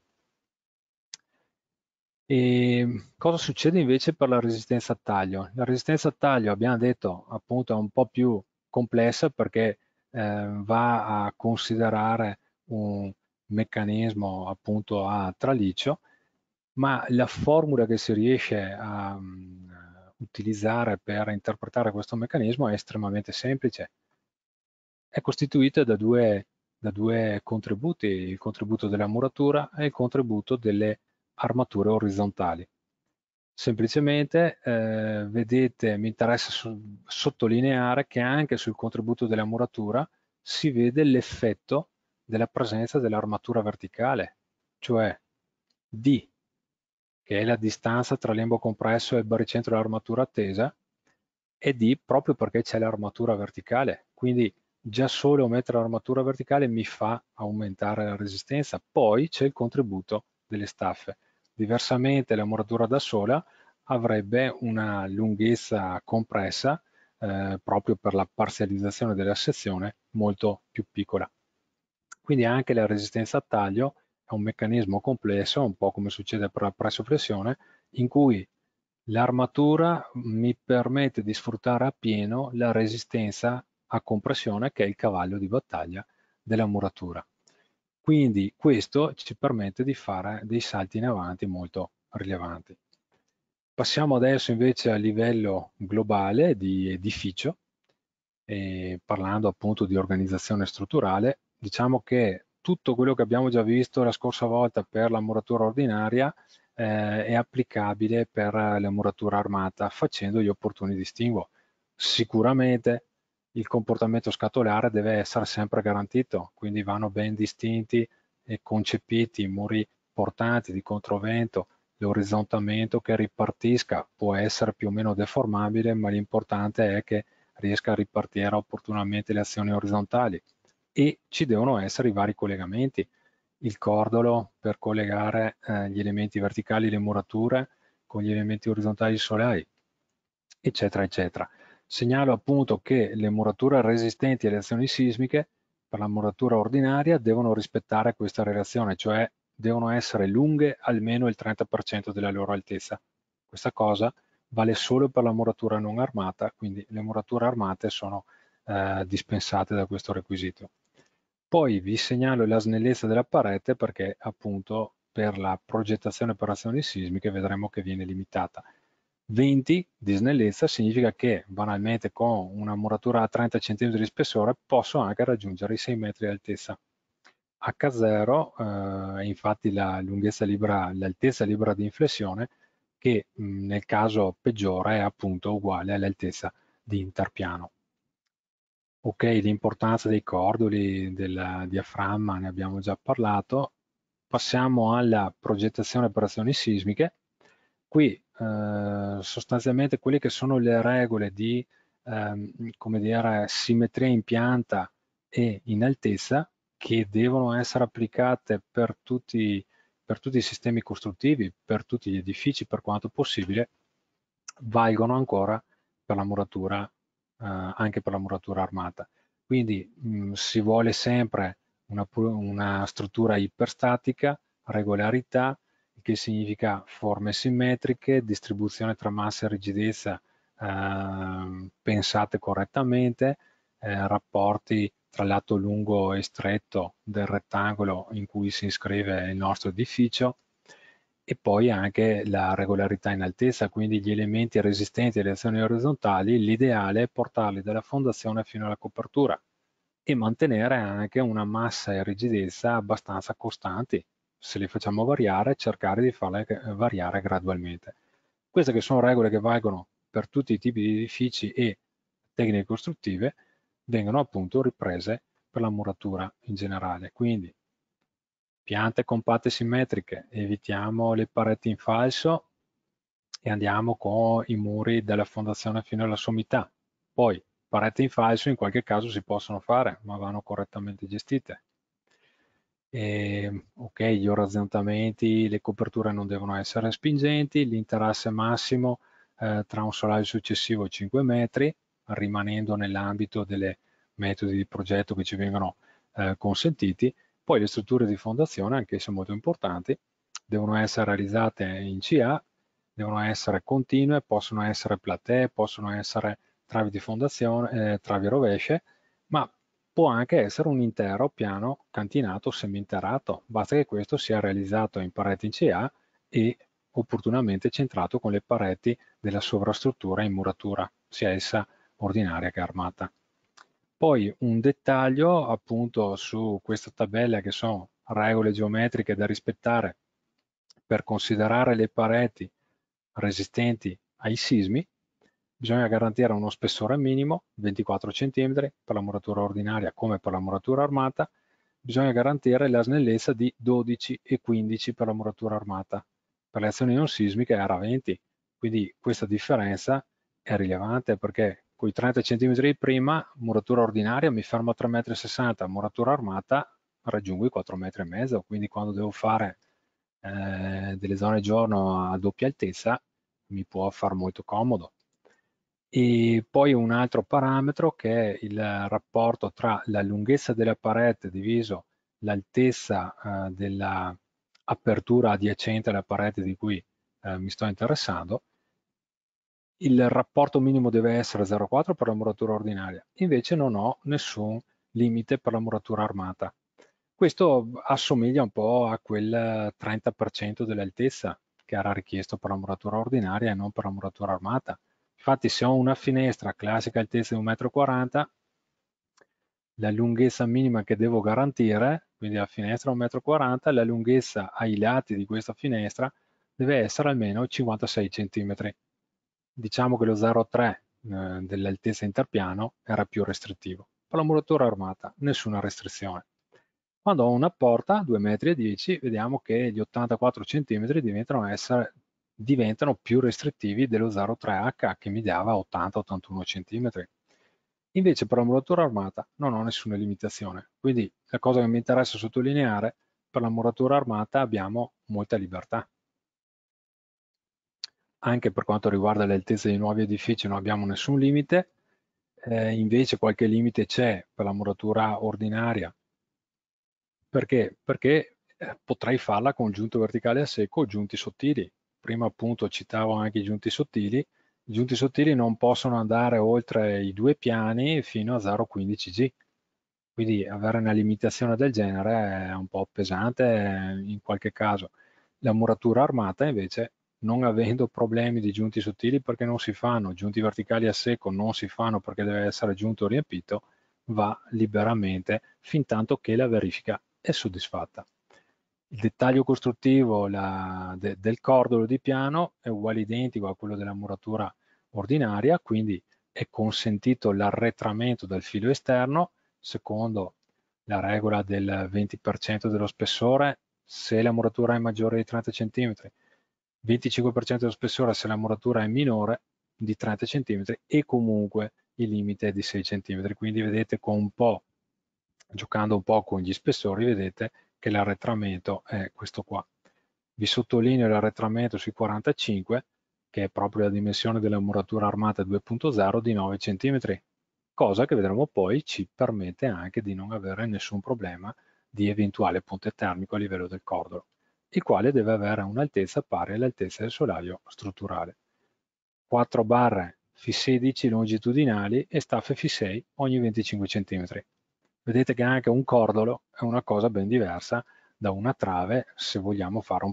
E ehm, cosa succede invece per la resistenza a taglio? La resistenza a taglio abbiamo detto appunto è un po' più complessa perché eh, va a considerare un meccanismo appunto a traliccio, ma la formula che si riesce a, mhmm, utilizzare per interpretare questo meccanismo è estremamente semplice. È costituita da due, da due contributi, il contributo della muratura e il contributo delle armature orizzontali. Semplicemente eh, vedete, mi interessa so sottolineare che anche sul contributo della muratura si vede l'effetto della presenza dell'armatura verticale, cioè di che è la distanza tra lembo compresso e baricentro dell'armatura attesa, è D proprio perché c'è l'armatura verticale. Quindi già solo mettere l'armatura verticale mi fa aumentare la resistenza. Poi c'è il contributo delle staffe. Diversamente la muratura da sola avrebbe una lunghezza compressa eh, proprio per la parzializzazione della sezione molto più piccola. Quindi anche la resistenza a taglio è un meccanismo complesso, un po' come succede per la pressione, in cui l'armatura mi permette di sfruttare appieno la resistenza a compressione che è il cavallo di battaglia della muratura. Quindi questo ci permette di fare dei salti in avanti molto rilevanti. Passiamo adesso invece a livello globale di edificio, eh, parlando appunto di organizzazione strutturale, diciamo che tutto quello che abbiamo già visto la scorsa volta per la muratura ordinaria eh, è applicabile per la muratura armata facendo gli opportuni distinguo. Sicuramente il comportamento scatolare deve essere sempre garantito, quindi vanno ben distinti e concepiti i muri portanti di controvento, l'orizzontamento che ripartisca può essere più o meno deformabile, ma l'importante è che riesca a ripartire opportunamente le azioni orizzontali e ci devono essere i vari collegamenti, il cordolo per collegare eh, gli elementi verticali, le murature con gli elementi orizzontali solari, eccetera, eccetera. Segnalo appunto che le murature resistenti alle azioni sismiche per la muratura ordinaria devono rispettare questa relazione, cioè devono essere lunghe almeno il 30% della loro altezza. Questa cosa vale solo per la muratura non armata, quindi le murature armate sono eh, dispensate da questo requisito. Poi vi segnalo la snellezza della parete perché appunto per la progettazione per azioni sismiche vedremo che viene limitata. 20 di snellezza significa che banalmente con una muratura a 30 cm di spessore posso anche raggiungere i 6 metri di altezza. H0 eh, è infatti la lunghezza libera, l'altezza libera di inflessione che mh, mm, nel caso peggiore è appunto uguale all'altezza di interpiano. Okay, l'importanza dei cordoli, del diaframma, ne abbiamo già parlato. Passiamo alla progettazione per azioni sismiche. Qui eh, sostanzialmente quelle che sono le regole di ehm, come dire, simmetria in pianta e in altezza che devono essere applicate per tutti, per tutti i sistemi costruttivi, per tutti gli edifici per quanto possibile, valgono ancora per la muratura eh, anche per la muratura armata. Quindi mh, mm, si vuole sempre una, una struttura iperstatica, regolarità, che significa forme simmetriche, distribuzione tra massa e rigidezza eh, pensate correttamente, eh, rapporti tra lato lungo e stretto del rettangolo in cui si iscrive il nostro edificio, e poi anche la regolarità in altezza, quindi gli elementi resistenti alle azioni orizzontali, l'ideale è portarli dalla fondazione fino alla copertura e mantenere anche una massa e rigidezza abbastanza costanti. Se li facciamo variare, cercare di farle eh, variare gradualmente. Queste che sono regole che valgono per tutti i tipi di edifici e tecniche costruttive vengono appunto riprese per la muratura in generale. Quindi piante compatte simmetriche, evitiamo le pareti in falso e andiamo con i muri dalla fondazione fino alla sommità. Poi pareti in falso in qualche caso si possono fare, ma vanno correttamente gestite. E, ok, gli orizzontamenti, le coperture non devono essere spingenti, l'interasse massimo eh, tra un solaio successivo e 5 metri, rimanendo nell'ambito delle metodi di progetto che ci vengono eh, consentiti, poi le strutture di fondazione, anch'esse molto importanti, devono essere realizzate in CA, devono essere continue, possono essere platee, possono essere travi di fondazione, eh, travi rovesce, ma può anche essere un intero piano cantinato seminterrato, basta che questo sia realizzato in pareti in CA e opportunamente centrato con le pareti della sovrastruttura in muratura, sia essa ordinaria che armata. Poi un dettaglio appunto su questa tabella che sono regole geometriche da rispettare per considerare le pareti resistenti ai sismi. Bisogna garantire uno spessore minimo 24 cm per la muratura ordinaria come per la muratura armata. Bisogna garantire la snellezza di 12 e 15 per la muratura armata. Per le azioni non sismiche era 20. Quindi questa differenza è rilevante perché con i 30 cm di prima, muratura ordinaria, mi fermo a 3,60 m, muratura armata, raggiungo i 4,5 m, quindi quando devo fare eh, delle zone giorno a doppia altezza mi può far molto comodo. E poi un altro parametro che è il rapporto tra la lunghezza della parete diviso l'altezza eh, dell'apertura adiacente alla parete di cui eh, mi sto interessando il rapporto minimo deve essere 0,4 per la muratura ordinaria, invece non ho nessun limite per la muratura armata. Questo assomiglia un po' a quel 30% dell'altezza che era richiesto per la muratura ordinaria e non per la muratura armata. Infatti se ho una finestra classica altezza di 1,40 m, la lunghezza minima che devo garantire, quindi la finestra 1,40 m, la lunghezza ai lati di questa finestra deve essere almeno 56 cm diciamo che lo 03 eh, dell'altezza interpiano era più restrittivo. Per la muratura armata nessuna restrizione. Quando ho una porta 2,10 m, vediamo che gli 84 cm diventano, essere, diventano più restrittivi dello 03H che mi dava 80-81 cm. Invece per la muratura armata non ho nessuna limitazione, quindi la cosa che mi interessa sottolineare, per la muratura armata abbiamo molta libertà anche per quanto riguarda le altezze dei nuovi edifici non abbiamo nessun limite, eh, invece qualche limite c'è per la muratura ordinaria. Perché? Perché eh, potrei farla con giunto verticale a secco o giunti sottili. Prima appunto citavo anche i giunti sottili. I giunti sottili non possono andare oltre i due piani fino a 0,15G. Quindi avere una limitazione del genere è un po' pesante in qualche caso. La muratura armata invece non avendo problemi di giunti sottili perché non si fanno, giunti verticali a secco non si fanno perché deve essere giunto o riempito, va liberamente fin tanto che la verifica è soddisfatta. Il dettaglio costruttivo la, de, del cordolo di piano è uguale identico a quello della muratura ordinaria, quindi è consentito l'arretramento dal filo esterno secondo la regola del 20% dello spessore se la muratura è maggiore di 30 cm 25% dello spessore se la muratura è minore di 30 cm e comunque il limite è di 6 cm. Quindi vedete con un po', giocando un po' con gli spessori, vedete che l'arretramento è questo qua. Vi sottolineo l'arretramento sui 45, che è proprio la dimensione della muratura armata 2.0 di 9 cm, cosa che vedremo poi ci permette anche di non avere nessun problema di eventuale ponte termico a livello del cordolo il quale deve avere un'altezza pari all'altezza del solaio strutturale. 4 barre F16 longitudinali e staffe F6 ogni 25 cm. Vedete che anche un cordolo è una cosa ben diversa da una trave se vogliamo fare un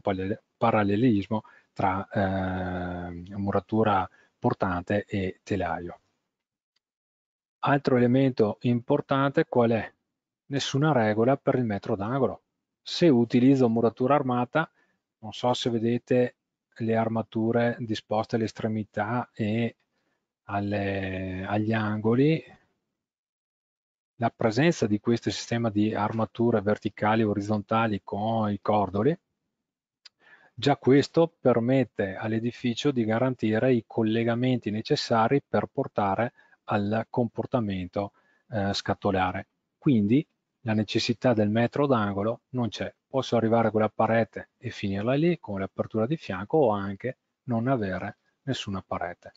parallelismo tra eh, muratura portante e telaio. Altro elemento importante qual è? Nessuna regola per il metro d'angolo se utilizzo muratura armata non so se vedete le armature disposte alle estremità e alle, agli angoli la presenza di questo sistema di armature verticali e orizzontali con i cordoli Già questo permette all'edificio di garantire i collegamenti necessari per portare al comportamento eh, scatolare. Quindi la necessità del metro d'angolo non c'è. Posso arrivare a quella parete e finirla lì con l'apertura di fianco o anche non avere nessuna parete.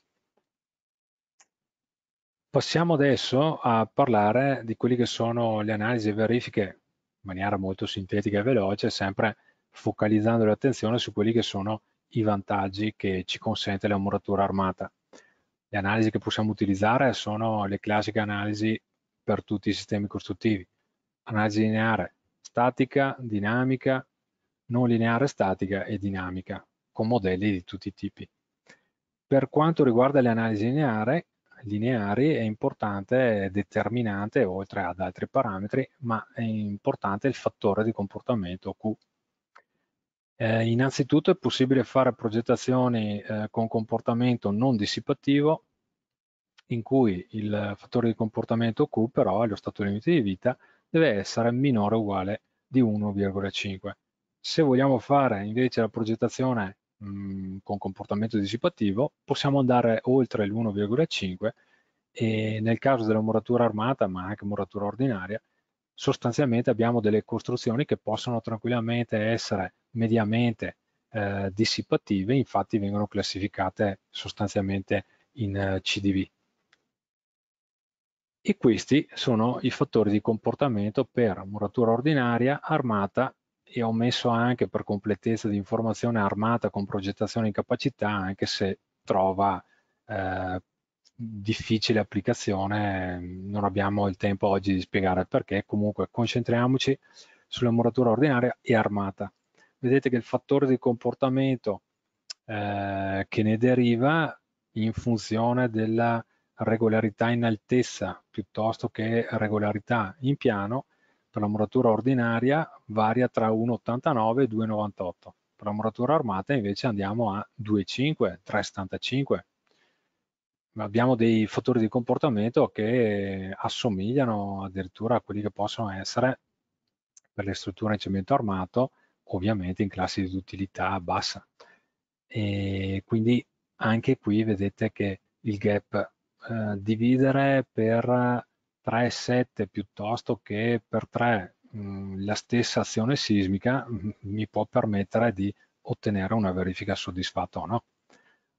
Passiamo adesso a parlare di quelle che sono le analisi e verifiche in maniera molto sintetica e veloce, sempre focalizzando l'attenzione su quelli che sono i vantaggi che ci consente la muratura armata. Le analisi che possiamo utilizzare sono le classiche analisi per tutti i sistemi costruttivi, analisi lineare statica, dinamica, non lineare statica e dinamica, con modelli di tutti i tipi. Per quanto riguarda le analisi lineare, lineari è importante, è determinante, oltre ad altri parametri, ma è importante il fattore di comportamento Q. Eh, innanzitutto è possibile fare progettazioni eh, con comportamento non dissipativo, in cui il fattore di comportamento Q però è lo stato limite di vita, deve essere minore o uguale di 1,5. Se vogliamo fare invece la progettazione mh, mm, con comportamento dissipativo, possiamo andare oltre l'1,5 e nel caso della muratura armata, ma anche muratura ordinaria, sostanzialmente abbiamo delle costruzioni che possono tranquillamente essere mediamente eh, dissipative, infatti vengono classificate sostanzialmente in eh, CDV e questi sono i fattori di comportamento per muratura ordinaria, armata e ho messo anche per completezza di informazione armata con progettazione in capacità anche se trova eh, difficile applicazione, non abbiamo il tempo oggi di spiegare perché, comunque concentriamoci sulla muratura ordinaria e armata. Vedete che il fattore di comportamento eh, che ne deriva in funzione della regolarità in altezza piuttosto che regolarità in piano, per la muratura ordinaria varia tra 1,89 e 2,98. Per la muratura armata invece andiamo a 2,5, 3,75. Abbiamo dei fattori di comportamento che assomigliano addirittura a quelli che possono essere per le strutture in cemento armato, ovviamente in classi di utilità bassa. E quindi anche qui vedete che il gap eh, dividere per 3 e 7 piuttosto che per 3 mm, la stessa azione sismica mm, mi può permettere di ottenere una verifica soddisfatta o no.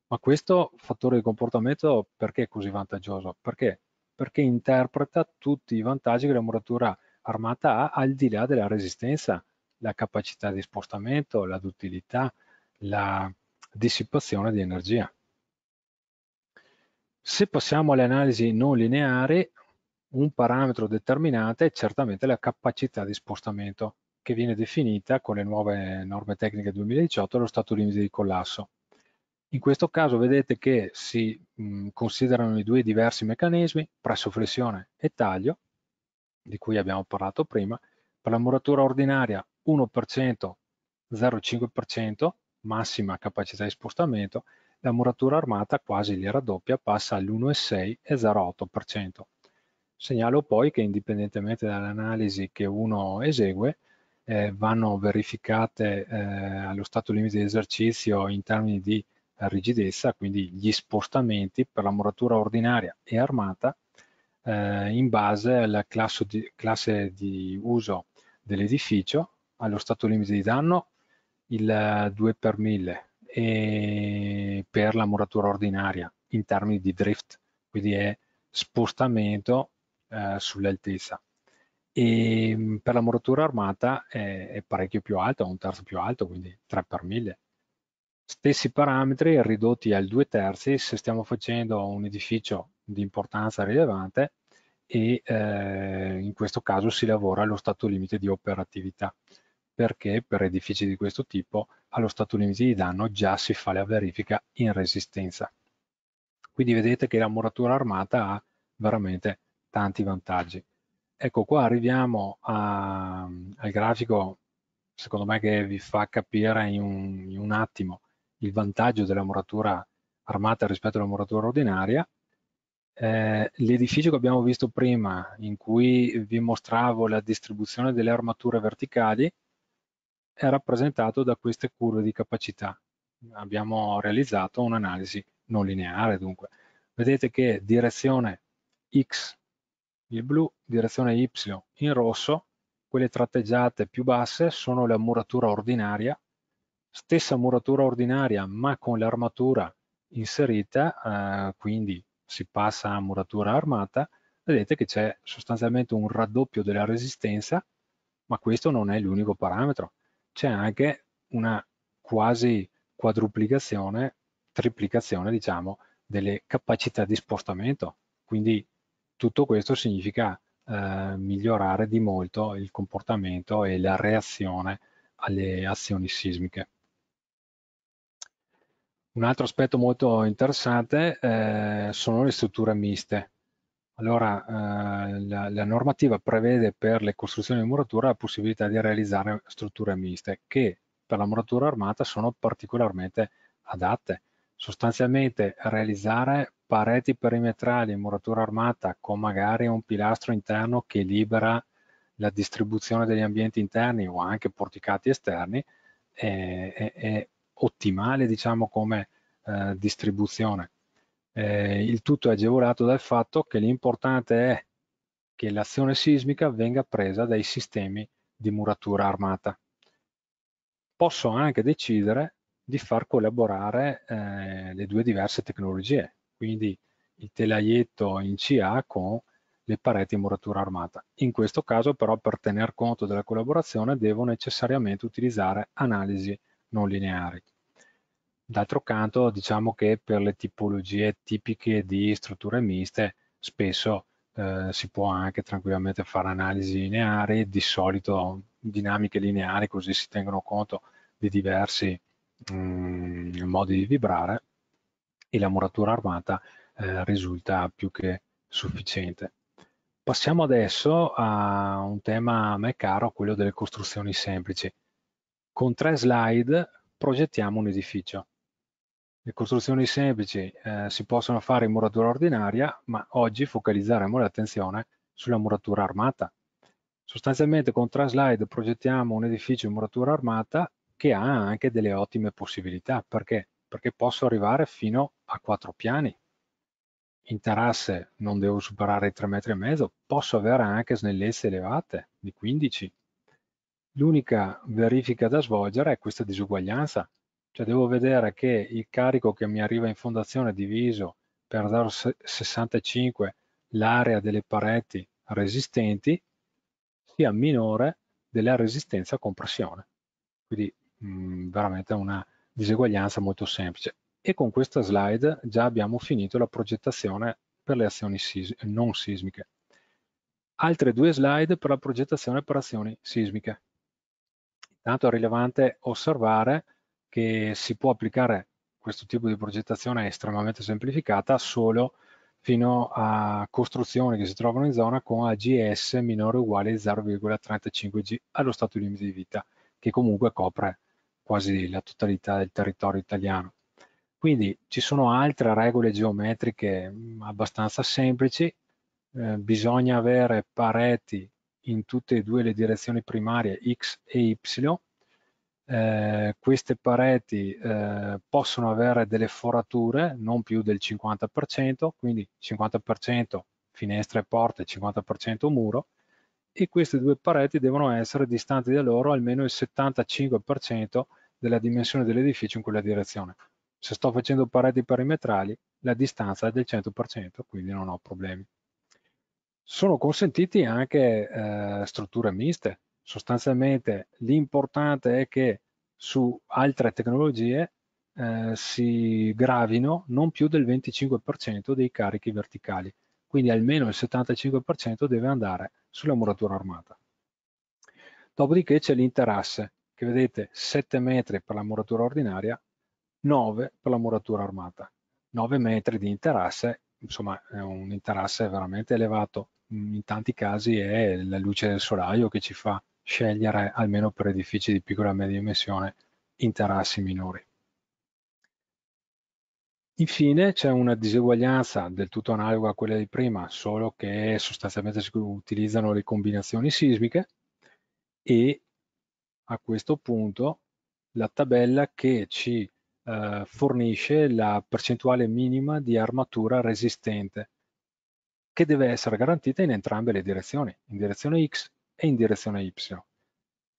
Ma questo fattore di comportamento perché è così vantaggioso? Perché? Perché interpreta tutti i vantaggi che la muratura armata ha al di là della resistenza, la capacità di spostamento, la duttilità, la dissipazione di energia. Se passiamo alle analisi non lineari, un parametro determinante è certamente la capacità di spostamento, che viene definita con le nuove norme tecniche 2018 lo stato limite di collasso. In questo caso vedete che si mh, mm, considerano i due diversi meccanismi, pressoflessione e taglio, di cui abbiamo parlato prima. Per la muratura ordinaria 1%, 0,5%, massima capacità di spostamento, la muratura armata quasi li raddoppia, passa all'1,6 e 0,8%. Segnalo poi che indipendentemente dall'analisi che uno esegue, eh, vanno verificate eh, allo stato limite di esercizio in termini di rigidezza, quindi gli spostamenti per la muratura ordinaria e armata eh, in base alla classe di, classe di uso dell'edificio, allo stato limite di danno il 2 per 1000 e eh, per la muratura ordinaria in termini di drift, quindi è spostamento eh, sull'altezza. E ehm, per la muratura armata è, è parecchio più alta, un terzo più alto, quindi 3 per 1000. Stessi parametri ridotti al 2 terzi se stiamo facendo un edificio di importanza rilevante e eh, in questo caso si lavora allo stato limite di operatività perché per edifici di questo tipo allo stato limite di danno già si fa la verifica in resistenza. Quindi vedete che la muratura armata ha veramente tanti vantaggi. Ecco qua arriviamo a, al grafico, secondo me che vi fa capire in un, in un attimo il vantaggio della muratura armata rispetto alla muratura ordinaria. Eh, l'edificio che abbiamo visto prima, in cui vi mostravo la distribuzione delle armature verticali, è rappresentato da queste curve di capacità. Abbiamo realizzato un'analisi non lineare, dunque. Vedete che direzione X in blu, direzione Y in rosso, quelle tratteggiate più basse sono la muratura ordinaria, stessa muratura ordinaria ma con l'armatura inserita, eh, quindi si passa a muratura armata, vedete che c'è sostanzialmente un raddoppio della resistenza, ma questo non è l'unico parametro c'è anche una quasi quadruplicazione, triplicazione, diciamo, delle capacità di spostamento. Quindi tutto questo significa eh, migliorare di molto il comportamento e la reazione alle azioni sismiche. Un altro aspetto molto interessante eh, sono le strutture miste. Allora, eh, la, la, normativa prevede per le costruzioni di muratura la possibilità di realizzare strutture miste che per la muratura armata sono particolarmente adatte. Sostanzialmente realizzare pareti perimetrali in muratura armata con magari un pilastro interno che libera la distribuzione degli ambienti interni o anche porticati esterni è, è, è ottimale diciamo come eh, distribuzione eh, il tutto è agevolato dal fatto che l'importante è che l'azione sismica venga presa dai sistemi di muratura armata. Posso anche decidere di far collaborare eh, le due diverse tecnologie, quindi il telaietto in CA con le pareti in muratura armata. In questo caso però per tener conto della collaborazione devo necessariamente utilizzare analisi non lineari. D'altro canto, diciamo che per le tipologie tipiche di strutture miste, spesso eh, si può anche tranquillamente fare analisi lineari, di solito dinamiche lineari, così si tengono conto di diversi mh, mm, modi di vibrare e la muratura armata eh, risulta più che sufficiente. Passiamo adesso a un tema a me caro, quello delle costruzioni semplici. Con tre slide progettiamo un edificio. Le costruzioni semplici eh, si possono fare in muratura ordinaria, ma oggi focalizzeremo l'attenzione sulla muratura armata. Sostanzialmente con Traslide progettiamo un edificio in muratura armata che ha anche delle ottime possibilità. Perché? Perché posso arrivare fino a quattro piani. In terrasse non devo superare i 3,5 metri, posso avere anche snellezze elevate di 15. L'unica verifica da svolgere è questa disuguaglianza, cioè devo vedere che il carico che mi arriva in fondazione diviso per 65 l'area delle pareti resistenti sia minore della resistenza a compressione. Quindi mh, mm, veramente una diseguaglianza molto semplice. E con questa slide già abbiamo finito la progettazione per le azioni sis non sismiche. Altre due slide per la progettazione per azioni sismiche. Intanto è rilevante osservare che si può applicare questo tipo di progettazione estremamente semplificata solo fino a costruzioni che si trovano in zona con AGS minore o uguale a 0,35 G allo stato di limite di vita, che comunque copre quasi la totalità del territorio italiano. Quindi ci sono altre regole geometriche mm, abbastanza semplici, eh, bisogna avere pareti in tutte e due le direzioni primarie x e y eh, queste pareti eh, possono avere delle forature non più del 50%, quindi 50% finestre e porte, 50% muro, e queste due pareti devono essere distanti da loro almeno il 75% della dimensione dell'edificio in quella direzione. Se sto facendo pareti perimetrali, la distanza è del 100%, quindi non ho problemi. Sono consentiti anche eh, strutture miste, sostanzialmente l'importante è che su altre tecnologie eh, si gravino non più del 25% dei carichi verticali, quindi almeno il 75% deve andare sulla muratura armata. Dopodiché c'è l'interasse, che vedete 7 metri per la muratura ordinaria, 9 per la muratura armata. 9 metri di interasse, insomma è un interasse veramente elevato, in tanti casi è la luce del solaio che ci fa scegliere, almeno per edifici di piccola e media dimensione, interessi minori. Infine c'è una diseguaglianza del tutto analoga a quella di prima, solo che sostanzialmente si utilizzano le combinazioni sismiche e a questo punto la tabella che ci eh, fornisce la percentuale minima di armatura resistente che deve essere garantita in entrambe le direzioni, in direzione X e in direzione y.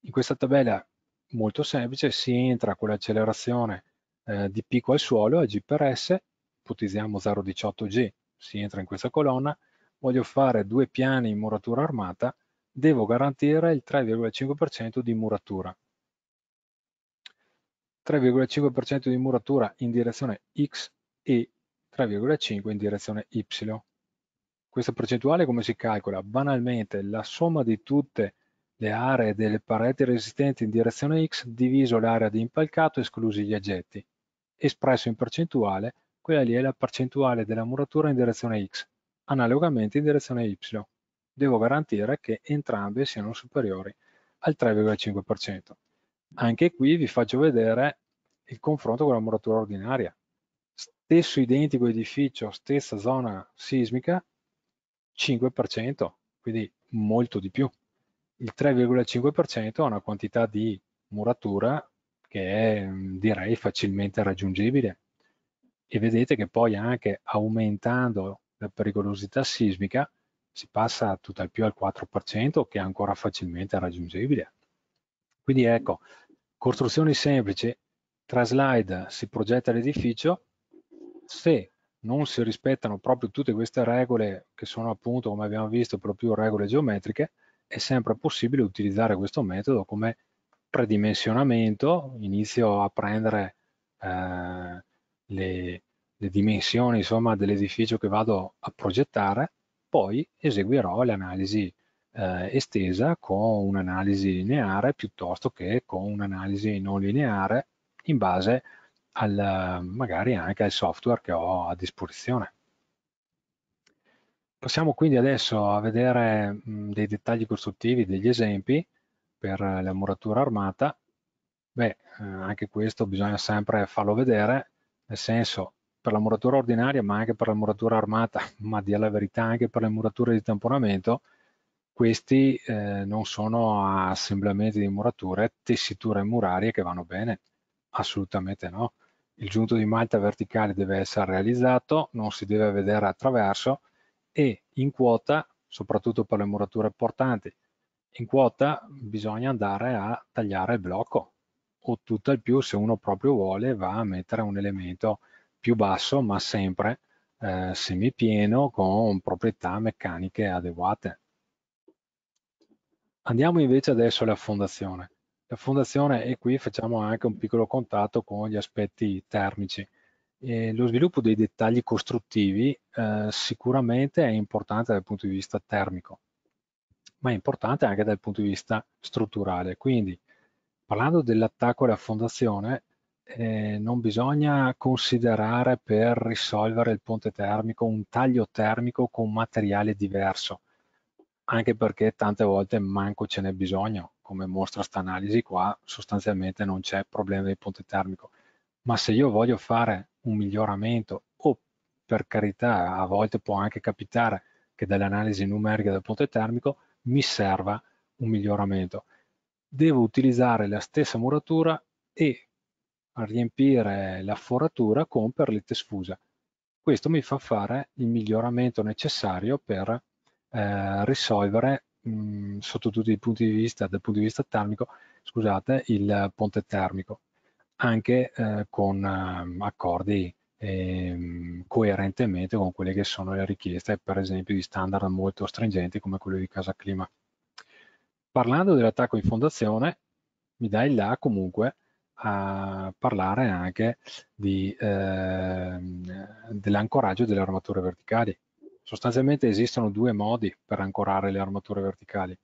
In questa tabella molto semplice si entra con l'accelerazione eh, di picco al suolo a g per s, ipotizziamo 0,18g, si entra in questa colonna, voglio fare due piani in muratura armata, devo garantire il 3,5% di muratura. 3,5% di muratura in direzione x e 3,5 in direzione y. Questa percentuale come si calcola? Banalmente la somma di tutte le aree delle pareti resistenti in direzione X diviso l'area di impalcato esclusi gli aggetti. Espresso in percentuale, quella lì è la percentuale della muratura in direzione X, analogamente in direzione Y. Devo garantire che entrambe siano superiori al 3,5%. Anche qui vi faccio vedere il confronto con la muratura ordinaria. Stesso identico edificio, stessa zona sismica, 5%, quindi molto di più. Il 3,5% è una quantità di muratura che è direi facilmente raggiungibile e vedete che poi anche aumentando la pericolosità sismica si passa tutt'al più al 4% che è ancora facilmente raggiungibile. Quindi ecco, costruzioni semplici, tra slide si progetta l'edificio, se non si rispettano proprio tutte queste regole che sono appunto come abbiamo visto proprio regole geometriche è sempre possibile utilizzare questo metodo come predimensionamento inizio a prendere eh, le, le dimensioni insomma dell'edificio che vado a progettare poi eseguirò l'analisi eh, estesa con un'analisi lineare piuttosto che con un'analisi non lineare in base a al, magari anche al software che ho a disposizione. Passiamo quindi adesso a vedere mh, mm, dei dettagli costruttivi, degli esempi per la muratura armata. Beh, eh, anche questo bisogna sempre farlo vedere, nel senso per la muratura ordinaria ma anche per la muratura armata, ma dire la verità anche per le murature di tamponamento, questi eh, non sono assemblamenti di murature, tessiture murarie che vanno bene, assolutamente no il giunto di malta verticale deve essere realizzato, non si deve vedere attraverso e in quota, soprattutto per le murature portanti, in quota bisogna andare a tagliare il blocco o tutt'al più se uno proprio vuole va a mettere un elemento più basso ma sempre eh, semipieno con proprietà meccaniche adeguate. Andiamo invece adesso alla fondazione. La fondazione e qui, facciamo anche un piccolo contatto con gli aspetti termici. E lo sviluppo dei dettagli costruttivi eh, sicuramente è importante dal punto di vista termico, ma è importante anche dal punto di vista strutturale. Quindi, parlando dell'attacco alla fondazione, eh, non bisogna considerare per risolvere il ponte termico un taglio termico con materiale diverso, anche perché tante volte manco ce n'è bisogno come mostra questa analisi qua, sostanzialmente non c'è problema di ponte termico. Ma se io voglio fare un miglioramento, o per carità, a volte può anche capitare che dall'analisi numerica del ponte termico mi serva un miglioramento. Devo utilizzare la stessa muratura e riempire la foratura con perlette sfusa. Questo mi fa fare il miglioramento necessario per eh, risolvere sotto tutti i punti di vista, dal punto di vista termico, scusate, il ponte termico, anche eh, con eh, accordi eh, coerentemente con quelle che sono le richieste, per esempio, di standard molto stringenti come quello di Casa Clima. Parlando dell'attacco in fondazione, mi dai là comunque a parlare anche ehm, dell'ancoraggio delle armature verticali Sostanzialmente esistono due modi per ancorare le armature verticali.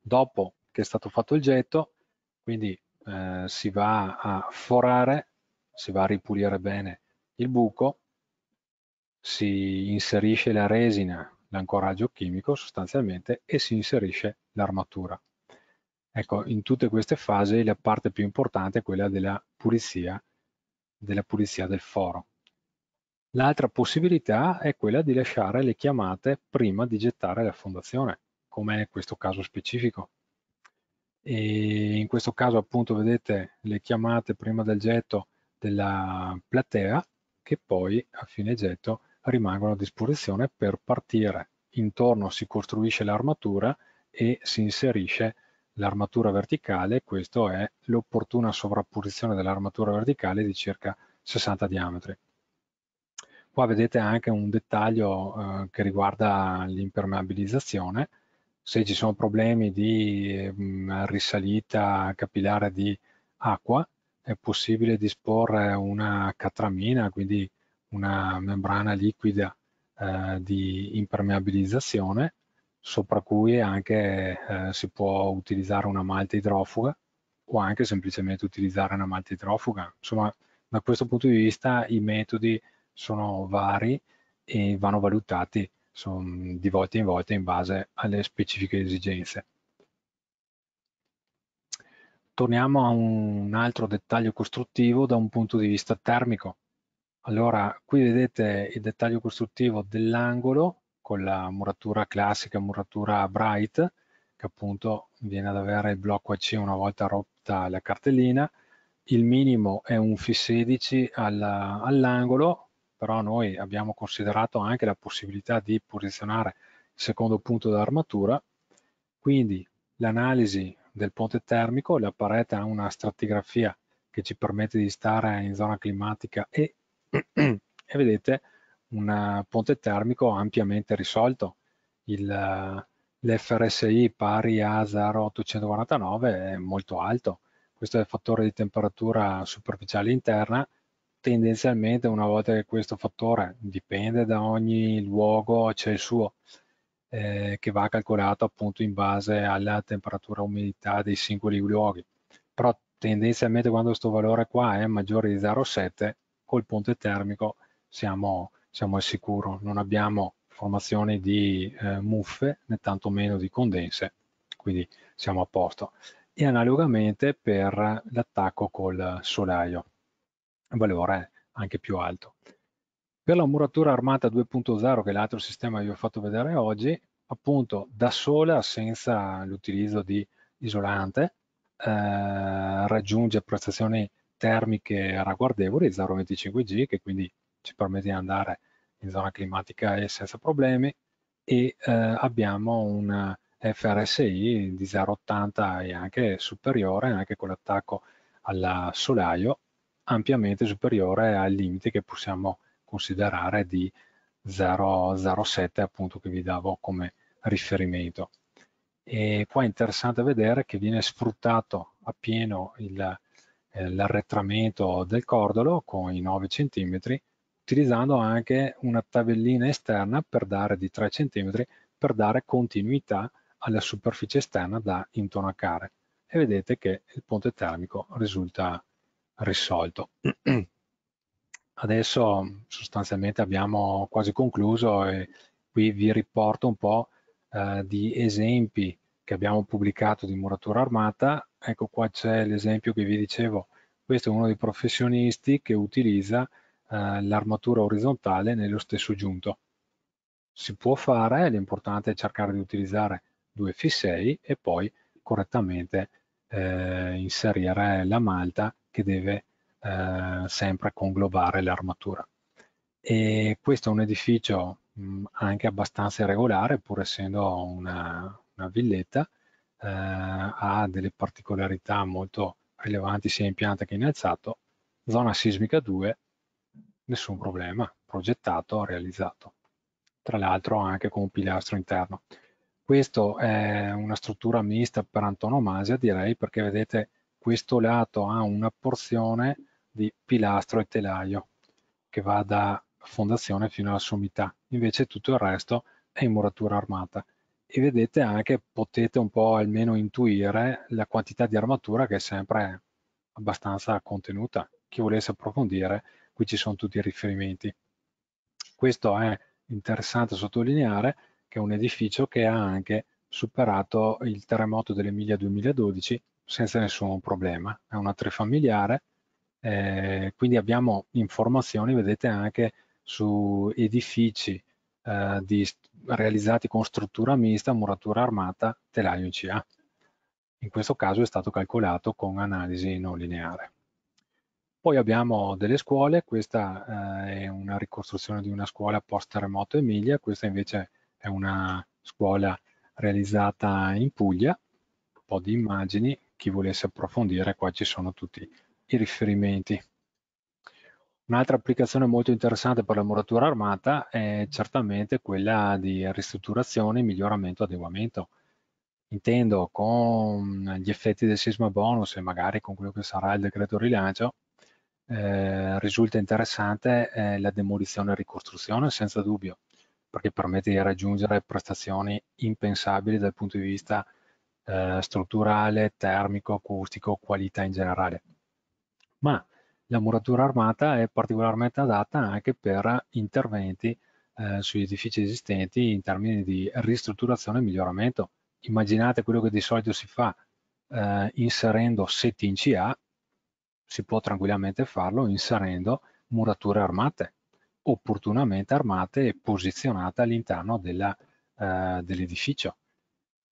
Dopo che è stato fatto il getto, quindi eh, si va a forare, si va a ripulire bene il buco, si inserisce la resina, l'ancoraggio chimico sostanzialmente, e si inserisce l'armatura. Ecco, in tutte queste fasi la parte più importante è quella della pulizia, della pulizia del foro. L'altra possibilità è quella di lasciare le chiamate prima di gettare la fondazione, come in questo caso specifico. E in questo caso appunto vedete le chiamate prima del getto della platea che poi a fine getto rimangono a disposizione per partire. Intorno si costruisce l'armatura e si inserisce l'armatura verticale, questa è l'opportuna sovrapposizione dell'armatura verticale di circa 60 diametri. Qua vedete anche un dettaglio eh, che riguarda l'impermeabilizzazione, se ci sono problemi di mh, mm, risalita capillare di acqua è possibile disporre una catramina, quindi una membrana liquida eh, di impermeabilizzazione sopra cui anche eh, si può utilizzare una malta idrofuga o anche semplicemente utilizzare una malta idrofuga. Insomma, da questo punto di vista i metodi sono vari e vanno valutati son, di volta in volta in base alle specifiche esigenze. Torniamo a un altro dettaglio costruttivo da un punto di vista termico. Allora, qui vedete il dettaglio costruttivo dell'angolo con la muratura classica, muratura bright, che appunto viene ad avere il blocco AC una volta rotta la cartellina. Il minimo è un F16 all'angolo, però noi abbiamo considerato anche la possibilità di posizionare il secondo punto d'armatura, quindi l'analisi del ponte termico, la parete ha una stratigrafia che ci permette di stare in zona climatica e, e vedete un eh, ponte termico ampiamente risolto, eh, l'FRSI pari a 0,849 è molto alto, questo è il fattore di temperatura superficiale interna tendenzialmente una volta che questo fattore dipende da ogni luogo, c'è il suo, eh, che va calcolato appunto in base alla temperatura e umidità dei singoli luoghi. Però tendenzialmente quando questo valore qua è maggiore di 0,7, col ponte termico siamo, siamo al sicuro, non abbiamo formazioni di eh, muffe né tantomeno di condense, quindi siamo a posto. E analogamente per l'attacco col solaio valore anche più alto. Per la muratura armata 2.0, che è l'altro sistema che vi ho fatto vedere oggi, appunto da sola, senza l'utilizzo di isolante, eh, raggiunge prestazioni termiche ragguardevoli, 0,25G, che quindi ci permette di andare in zona climatica e senza problemi, e eh, abbiamo un FRSI di 0,80 e anche superiore, anche con l'attacco al solaio, ampiamente superiore al limite che possiamo considerare di 0,07 appunto che vi davo come riferimento. E qua è interessante vedere che viene sfruttato appieno il, eh, l'arretramento del cordolo con i 9 cm utilizzando anche una tabellina esterna per dare di 3 cm per dare continuità alla superficie esterna da intonacare e vedete che il ponte termico risulta risolto. Adesso sostanzialmente abbiamo quasi concluso e qui vi riporto un po' eh, di esempi che abbiamo pubblicato di muratura armata. Ecco qua c'è l'esempio che vi dicevo, questo è uno dei professionisti che utilizza eh, l'armatura orizzontale nello stesso giunto. Si può fare, l'importante è cercare di utilizzare due fissei e poi correttamente eh, inserire la malta che deve eh, sempre conglobare l'armatura. E questo è un edificio mh, mm, anche abbastanza irregolare, pur essendo una, una villetta, eh, ha delle particolarità molto rilevanti sia in pianta che in alzato, zona sismica 2, nessun problema, progettato, realizzato. Tra l'altro anche con un pilastro interno. Questa è una struttura mista per antonomasia, direi, perché vedete questo lato ha una porzione di pilastro e telaio che va da fondazione fino alla sommità, invece tutto il resto è in muratura armata e vedete anche, potete un po' almeno intuire la quantità di armatura che è sempre abbastanza contenuta. Chi volesse approfondire, qui ci sono tutti i riferimenti. Questo è interessante sottolineare che è un edificio che ha anche superato il terremoto dell'Emilia 2012 senza nessun problema, è una tre familiare, eh, quindi abbiamo informazioni, vedete anche su edifici eh, di, realizzati con struttura mista, muratura armata, telaio in CA. In questo caso è stato calcolato con analisi non lineare. Poi abbiamo delle scuole, questa eh, è una ricostruzione di una scuola post terremoto Emilia, questa invece è una scuola realizzata in Puglia, un po' di immagini, chi volesse approfondire, qua ci sono tutti i riferimenti. Un'altra applicazione molto interessante per la muratura armata è certamente quella di ristrutturazione, miglioramento, adeguamento. Intendo con gli effetti del sisma bonus e magari con quello che sarà il decreto rilancio, eh, risulta interessante eh, la demolizione e ricostruzione senza dubbio, perché permette di raggiungere prestazioni impensabili dal punto di vista eh, strutturale, termico, acustico, qualità in generale. Ma la muratura armata è particolarmente adatta anche per interventi eh, sugli edifici esistenti in termini di ristrutturazione e miglioramento. Immaginate quello che di solito si fa eh, inserendo setti in CA, si può tranquillamente farlo inserendo murature armate, opportunamente armate e posizionate all'interno eh, dell'edificio. Eh, dell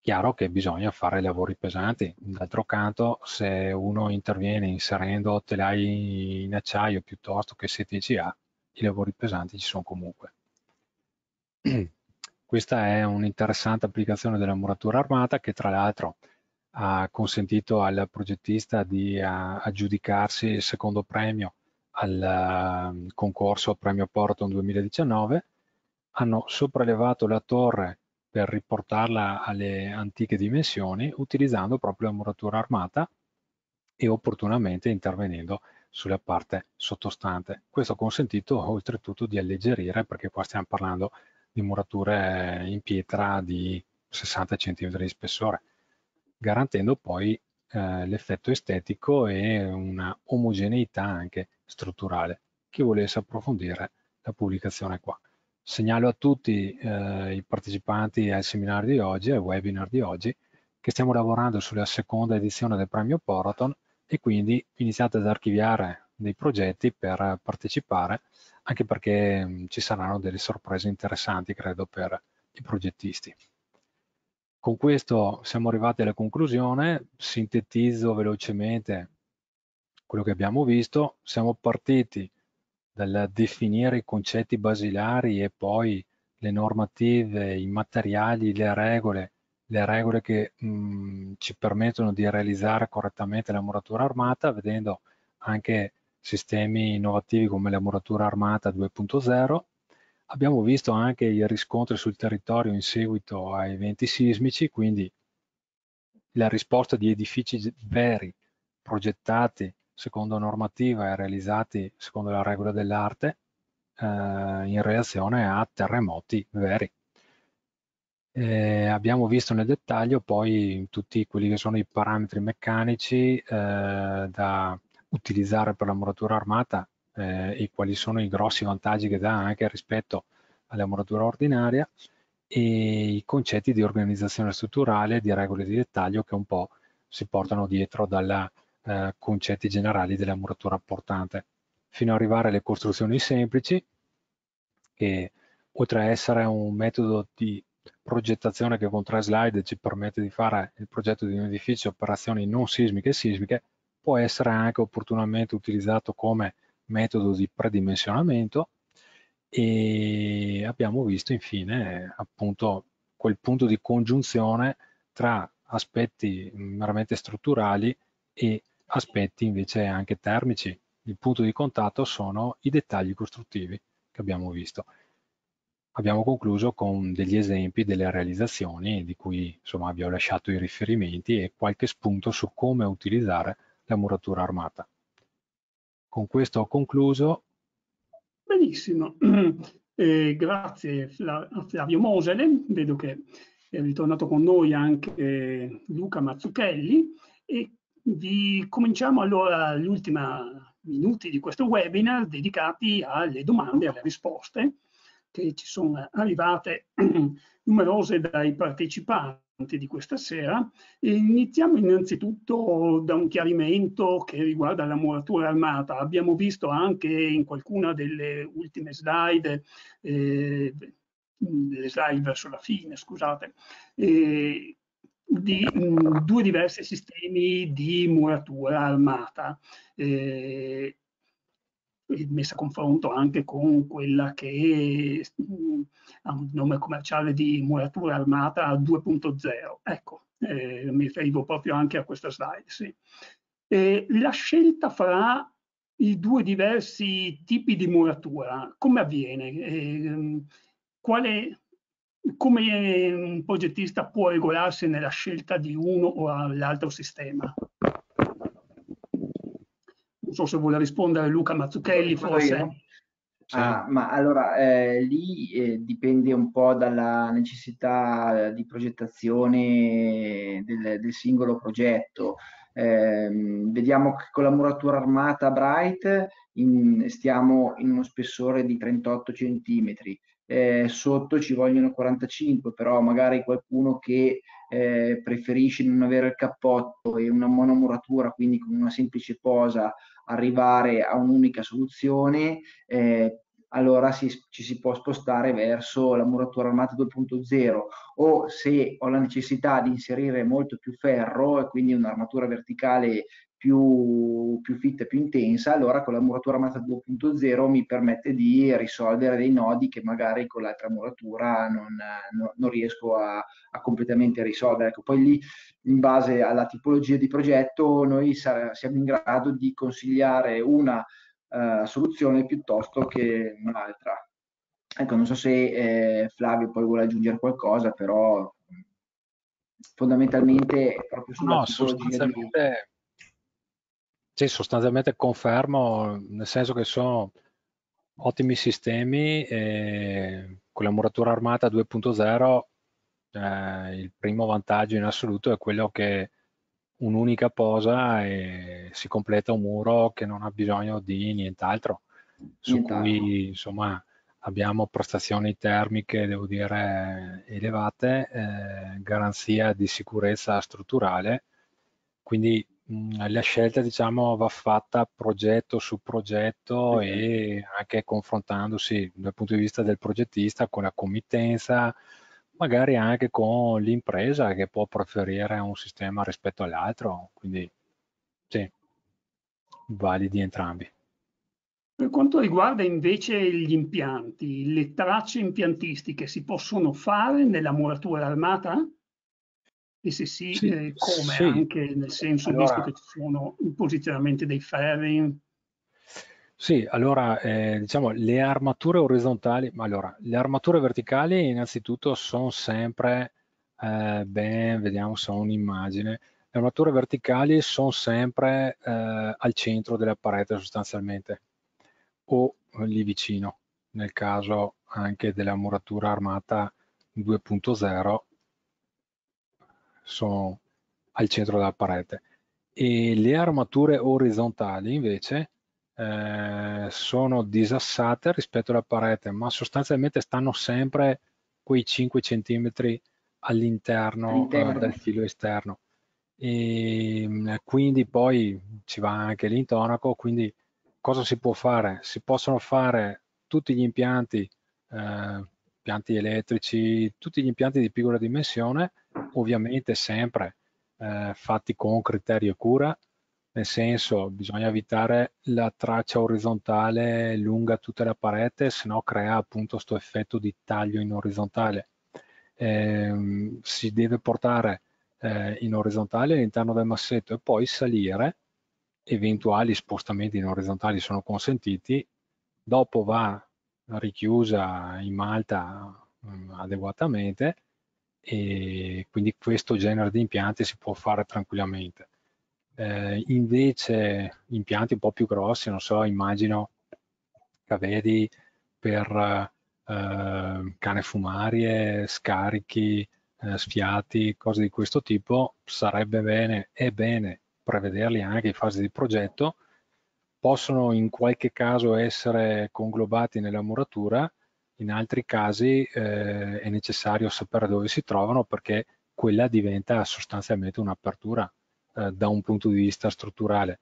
chiaro che bisogna fare lavori pesanti. D'altro canto, se uno interviene inserendo telai in acciaio piuttosto che CTGA, i lavori pesanti ci sono comunque. Questa è un'interessante applicazione della muratura armata che tra l'altro ha consentito al progettista di eh, aggiudicarsi il secondo premio al ehm, concorso Premio Porton 2019. Hanno sopraelevato la torre per riportarla alle antiche dimensioni utilizzando proprio la muratura armata e opportunamente intervenendo sulla parte sottostante. Questo ha consentito oltretutto di alleggerire perché qua stiamo parlando di murature in pietra di 60 cm di spessore, garantendo poi eh, l'effetto estetico e una omogeneità anche strutturale. Chi volesse approfondire la pubblicazione qua. Segnalo a tutti eh, i partecipanti al seminario di oggi, al webinar di oggi, che stiamo lavorando sulla seconda edizione del premio Poraton e quindi iniziate ad archiviare dei progetti per partecipare, anche perché mh, mm, ci saranno delle sorprese interessanti, credo, per i progettisti. Con questo siamo arrivati alla conclusione, sintetizzo velocemente quello che abbiamo visto, siamo partiti dal definire i concetti basilari e poi le normative, i materiali, le regole, le regole che mh, mm, ci permettono di realizzare correttamente la muratura armata, vedendo anche sistemi innovativi come la muratura armata 2.0. Abbiamo visto anche i riscontri sul territorio in seguito a eventi sismici, quindi la risposta di edifici veri, progettati secondo normativa e realizzati secondo la regola dell'arte eh, in relazione a terremoti veri. Eh, abbiamo visto nel dettaglio poi tutti quelli che sono i parametri meccanici eh, da utilizzare per la muratura armata eh, e quali sono i grossi vantaggi che dà anche rispetto alla muratura ordinaria e i concetti di organizzazione strutturale e di regole di dettaglio che un po' si portano dietro dalla eh, concetti generali della muratura portante, fino ad arrivare alle costruzioni semplici, che oltre a essere un metodo di progettazione che con tre slide ci permette di fare il progetto di un edificio operazioni non sismiche e sismiche, può essere anche opportunamente utilizzato come metodo di predimensionamento e abbiamo visto infine appunto quel punto di congiunzione tra aspetti veramente strutturali e aspetti invece anche termici. Il punto di contatto sono i dettagli costruttivi che abbiamo visto. Abbiamo concluso con degli esempi delle realizzazioni di cui insomma, vi ho lasciato i riferimenti e qualche spunto su come utilizzare la muratura armata. Con questo ho concluso. Benissimo, eh, grazie Flavio Mosele, vedo che è ritornato con noi anche Luca Mazzucchelli e vi cominciamo allora gli ultimi minuti di questo webinar dedicati alle domande e alle risposte che ci sono arrivate numerose dai partecipanti di questa sera. E iniziamo innanzitutto da un chiarimento che riguarda la muratura armata. Abbiamo visto anche in qualcuna delle ultime slide eh, le slide verso la fine, scusate, eh, di mh, mm, due diversi sistemi di muratura armata, eh, messa a confronto anche con quella che mh, mm, ha un nome commerciale di muratura armata 2.0. Ecco, eh, mi riferivo proprio anche a questa slide. Sì. Eh, la scelta fra i due diversi tipi di muratura, come avviene? Eh, mm, quale come un progettista può regolarsi nella scelta di uno o l'altro sistema? Non so se vuole rispondere Luca Mazzucchelli, forse. Ah, ma allora eh, lì eh, dipende un po' dalla necessità di progettazione del, del singolo progetto. Eh, vediamo che con la muratura armata Bright in, stiamo in uno spessore di 38 centimetri eh, sotto ci vogliono 45, però magari qualcuno che eh, preferisce non avere il cappotto e una monomuratura, quindi con una semplice posa arrivare a un'unica soluzione, eh, allora si, ci si può spostare verso la muratura armata 2.0 o se ho la necessità di inserire molto più ferro e quindi un'armatura verticale più, più fitta e più intensa, allora con la muratura Mata 2.0 mi permette di risolvere dei nodi che magari con l'altra muratura non, no, non riesco a, a, completamente risolvere. Ecco, poi lì, in base alla tipologia di progetto, noi sare, siamo in grado di consigliare una uh, soluzione piuttosto che un'altra. Ecco, non so se eh, Flavio poi vuole aggiungere qualcosa, però mm, fondamentalmente proprio sulla no, tipologia di... Sì, sostanzialmente confermo, nel senso che sono ottimi sistemi e con la muratura armata 2.0 eh, il primo vantaggio in assoluto è quello che un'unica posa e si completa un muro che non ha bisogno di nient'altro, su nient'altro. cui insomma abbiamo prestazioni termiche, devo dire, elevate, eh, garanzia di sicurezza strutturale, quindi Mm, la scelta diciamo, va fatta progetto su progetto e anche confrontandosi dal punto di vista del progettista con la committenza, magari anche con l'impresa che può preferire un sistema rispetto all'altro, quindi sì, validi entrambi. Per quanto riguarda invece gli impianti, le tracce impiantistiche si possono fare nella muratura armata? e se sì, sì eh, come sì. anche, nel senso allora, visto che ci sono posizionamenti dei ferri. Sì, allora eh, diciamo le armature orizzontali, ma allora le armature verticali innanzitutto sono sempre, eh, ben, vediamo se ho un'immagine, le armature verticali sono sempre eh, al centro della parete sostanzialmente o eh, lì vicino, nel caso anche della muratura armata 2.0 sono al centro della parete e le armature orizzontali invece eh, sono disassate rispetto alla parete ma sostanzialmente stanno sempre quei 5 cm all'interno eh, del filo esterno e mm, quindi poi ci va anche l'intonaco quindi cosa si può fare? si possono fare tutti gli impianti eh, impianti elettrici tutti gli impianti di piccola dimensione ovviamente sempre eh, fatti con criterio e cura, nel senso bisogna evitare la traccia orizzontale lunga tutta la parete, se no crea appunto questo effetto di taglio in orizzontale. Eh, si deve portare eh, in orizzontale all'interno del massetto e poi salire, eventuali spostamenti in orizzontale sono consentiti, dopo va richiusa in malta mh, mm, adeguatamente e quindi questo genere di impianti si può fare tranquillamente. Eh, invece impianti un po' più grossi, non so, immagino cavedi per eh, cane fumarie, scarichi, eh, sfiati, cose di questo tipo, sarebbe bene, è bene prevederli anche in fase di progetto, possono in qualche caso essere conglobati nella muratura, in altri casi eh, è necessario sapere dove si trovano perché quella diventa sostanzialmente un'apertura eh, da un punto di vista strutturale.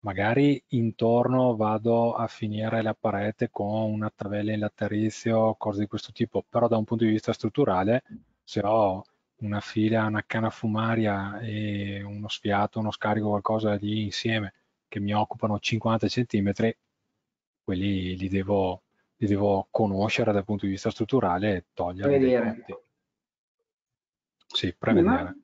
Magari intorno vado a finire la parete con una tabella in laterizio, cose di questo tipo, però da un punto di vista strutturale, se ho una fila, una canna fumaria e uno sfiato, uno scarico, qualcosa lì insieme che mi occupano 50 cm, quelli li devo li devo conoscere dal punto di vista strutturale e togliere. Prevedere. Sì, prevedere.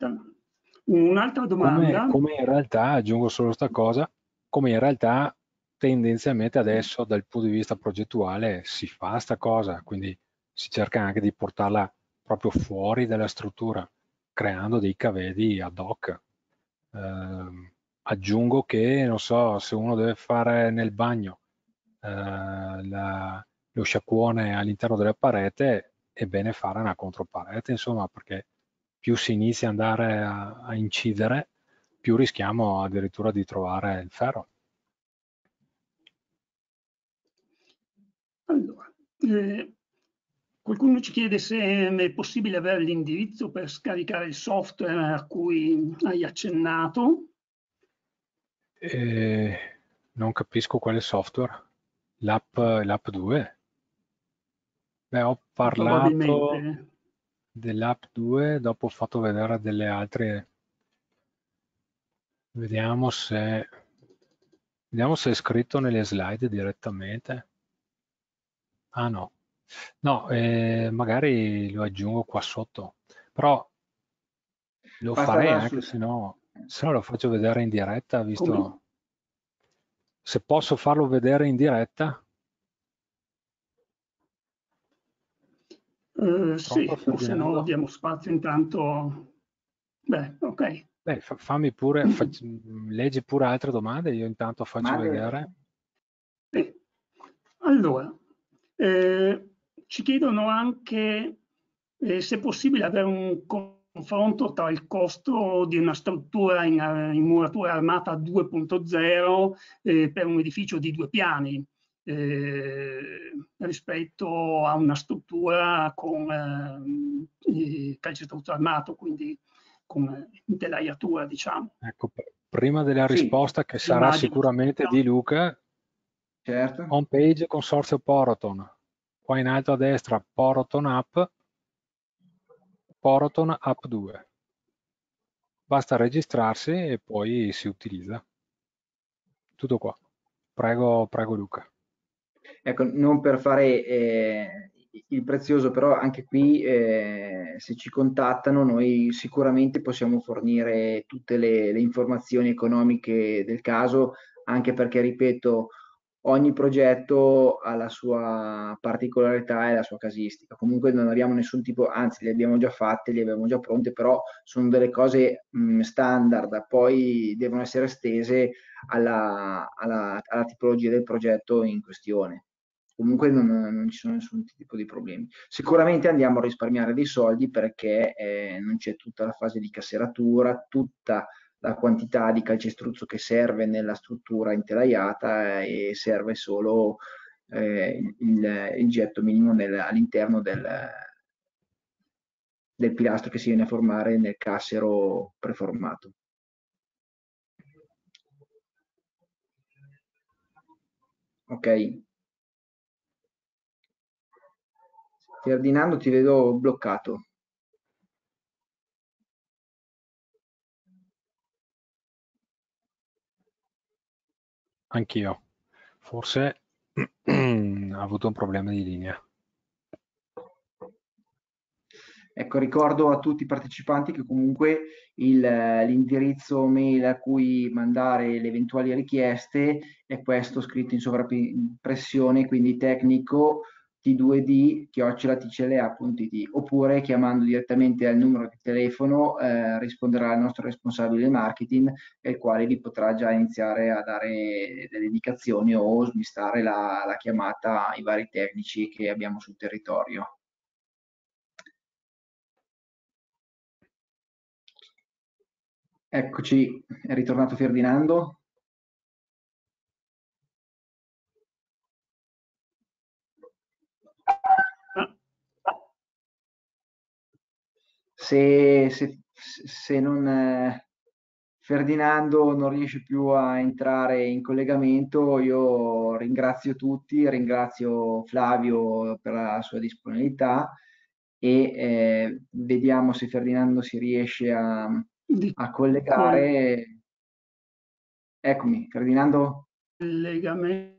Un'altra, domanda. Come, come in realtà, aggiungo solo questa cosa, come in realtà tendenzialmente adesso dal punto di vista progettuale si fa questa cosa, quindi si cerca anche di portarla proprio fuori dalla struttura, creando dei cavedi ad hoc. Eh, aggiungo che, non so, se uno deve fare nel bagno eh, la, lo sciacquone all'interno della parete, è bene fare una controparete, insomma, perché più si inizia ad andare a, a incidere, più rischiamo addirittura di trovare il ferro. Allora, eh, qualcuno ci chiede se è possibile avere l'indirizzo per scaricare il software a cui hai accennato. Eh, non capisco quale software. L'app, l'app 2? Beh, ho parlato dell'app 2, dopo ho fatto vedere delle altre. Vediamo se, vediamo se è scritto nelle slide direttamente. Ah no, no, eh, magari lo aggiungo qua sotto, però lo Basta farei anche se no, se no lo faccio vedere in diretta, visto... Come? Se posso farlo vedere in diretta, Eh, sì, forse no diamo spazio intanto. Beh, ok. Beh, fammi pure, fac... leggi pure altre domande, io intanto faccio Madre. vedere. Sì. Allora, eh, ci chiedono anche eh, se è possibile avere un confronto tra il costo di una struttura in, in muratura armata 2.0 eh, per un edificio di due piani, eh, rispetto a una struttura con eh, calcestruzzo armato, quindi con telaiatura, diciamo. Ecco, prima della sì, risposta che sarà immagino. sicuramente di Luca, certo. home page consorzio Poroton, qua in alto a destra Poroton App, Poroton App 2. Basta registrarsi e poi si utilizza. Tutto qua. Prego, prego Luca. Ecco, non per fare eh, il prezioso, però anche qui eh, se ci contattano noi sicuramente possiamo fornire tutte le, le informazioni economiche del caso, anche perché, ripeto, ogni progetto ha la sua particolarità e la sua casistica. Comunque non abbiamo nessun tipo, anzi le abbiamo già fatte, le abbiamo già pronte, però sono delle cose mh, mm, standard, poi devono essere stese alla, alla, alla tipologia del progetto in questione comunque non, non, ci sono nessun tipo di problemi. Sicuramente andiamo a risparmiare dei soldi perché eh, non c'è tutta la fase di casseratura, tutta la quantità di calcestruzzo che serve nella struttura intelaiata eh, e serve solo eh, il, il, getto minimo all'interno del, del pilastro che si viene a formare nel cassero preformato. Ok, Ferdinando, ti vedo bloccato. Anch'io. Forse ha avuto un problema di linea. Ecco, ricordo a tutti i partecipanti che comunque l'indirizzo mail a cui mandare le eventuali richieste è questo scritto in sovrappressione, quindi tecnico t2d chiocciolaticelea.it oppure chiamando direttamente al numero di telefono eh, risponderà il nostro responsabile marketing il quale vi potrà già iniziare a dare delle indicazioni o smistare la, la chiamata ai vari tecnici che abbiamo sul territorio. Eccoci, è ritornato Ferdinando. se, se, se non, eh, Ferdinando non riesce più a entrare in collegamento, io ringrazio tutti, ringrazio Flavio per la sua disponibilità e eh, vediamo se Ferdinando si riesce a, a collegare. Eccomi, Ferdinando. Collegamento.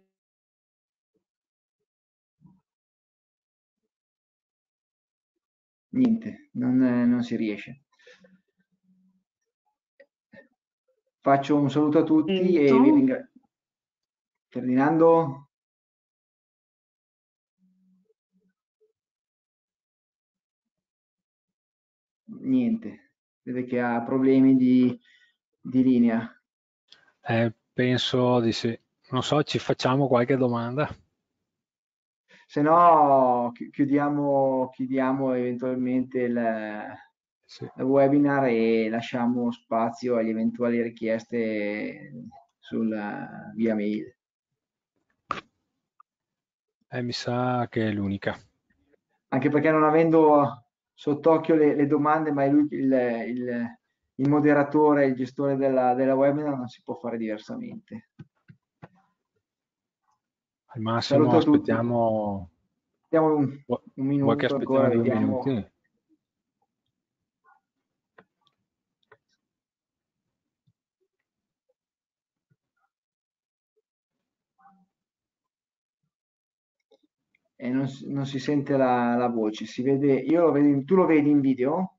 niente, non, eh, non si riesce. Faccio un saluto a tutti e vi ringrazio. Ferdinando? Niente, vede che ha problemi di, di linea. Eh, penso di sì. Non so, ci facciamo qualche domanda? se no chiudiamo, chiudiamo eventualmente il, sì. il, webinar e lasciamo spazio alle eventuali richieste sul, via mail. Eh, mi sa che è l'unica. Anche perché non avendo sott'occhio le, le, domande, ma è lui il, il, il, moderatore, il gestore della, della webinar, non si può fare diversamente. Al massimo Saluto aspettiamo... Aspettiamo un, un minuto Vuoi aspettiamo ancora, due minuti? e non, non, si sente la, la voce. Si vede, lo vedo, tu lo vedi in video?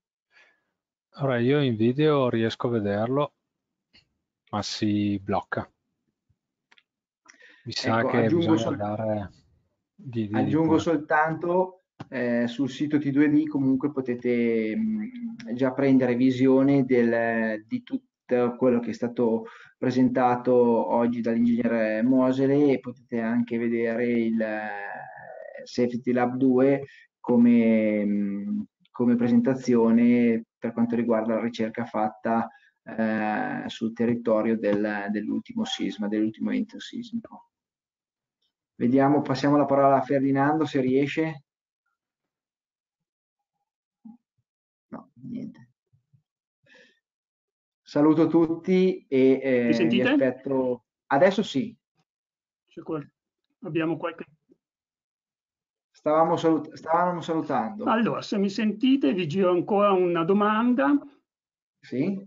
Allora, io in video riesco a vederlo, ma si blocca. Mi sa ecco, che bisogna sol- dare... Di, di, aggiungo di... soltanto eh, sul sito T2D comunque potete mh, già prendere visione del, di tutto quello che è stato presentato oggi dall'ingegnere Mosele e potete anche vedere il eh, Safety Lab 2 come, mh, come presentazione per quanto riguarda la ricerca fatta eh, sul territorio del, dell'ultimo sisma, dell'ultimo evento sismico. Vediamo, passiamo la parola a Ferdinando se riesce. No, niente. Saluto tutti e eh, Mi sentite? aspetto. Adesso sì. Qual... Abbiamo qualche Stavamo, salut stavamo, salutando. Allora, se mi sentite, vi giro ancora una domanda. Sì?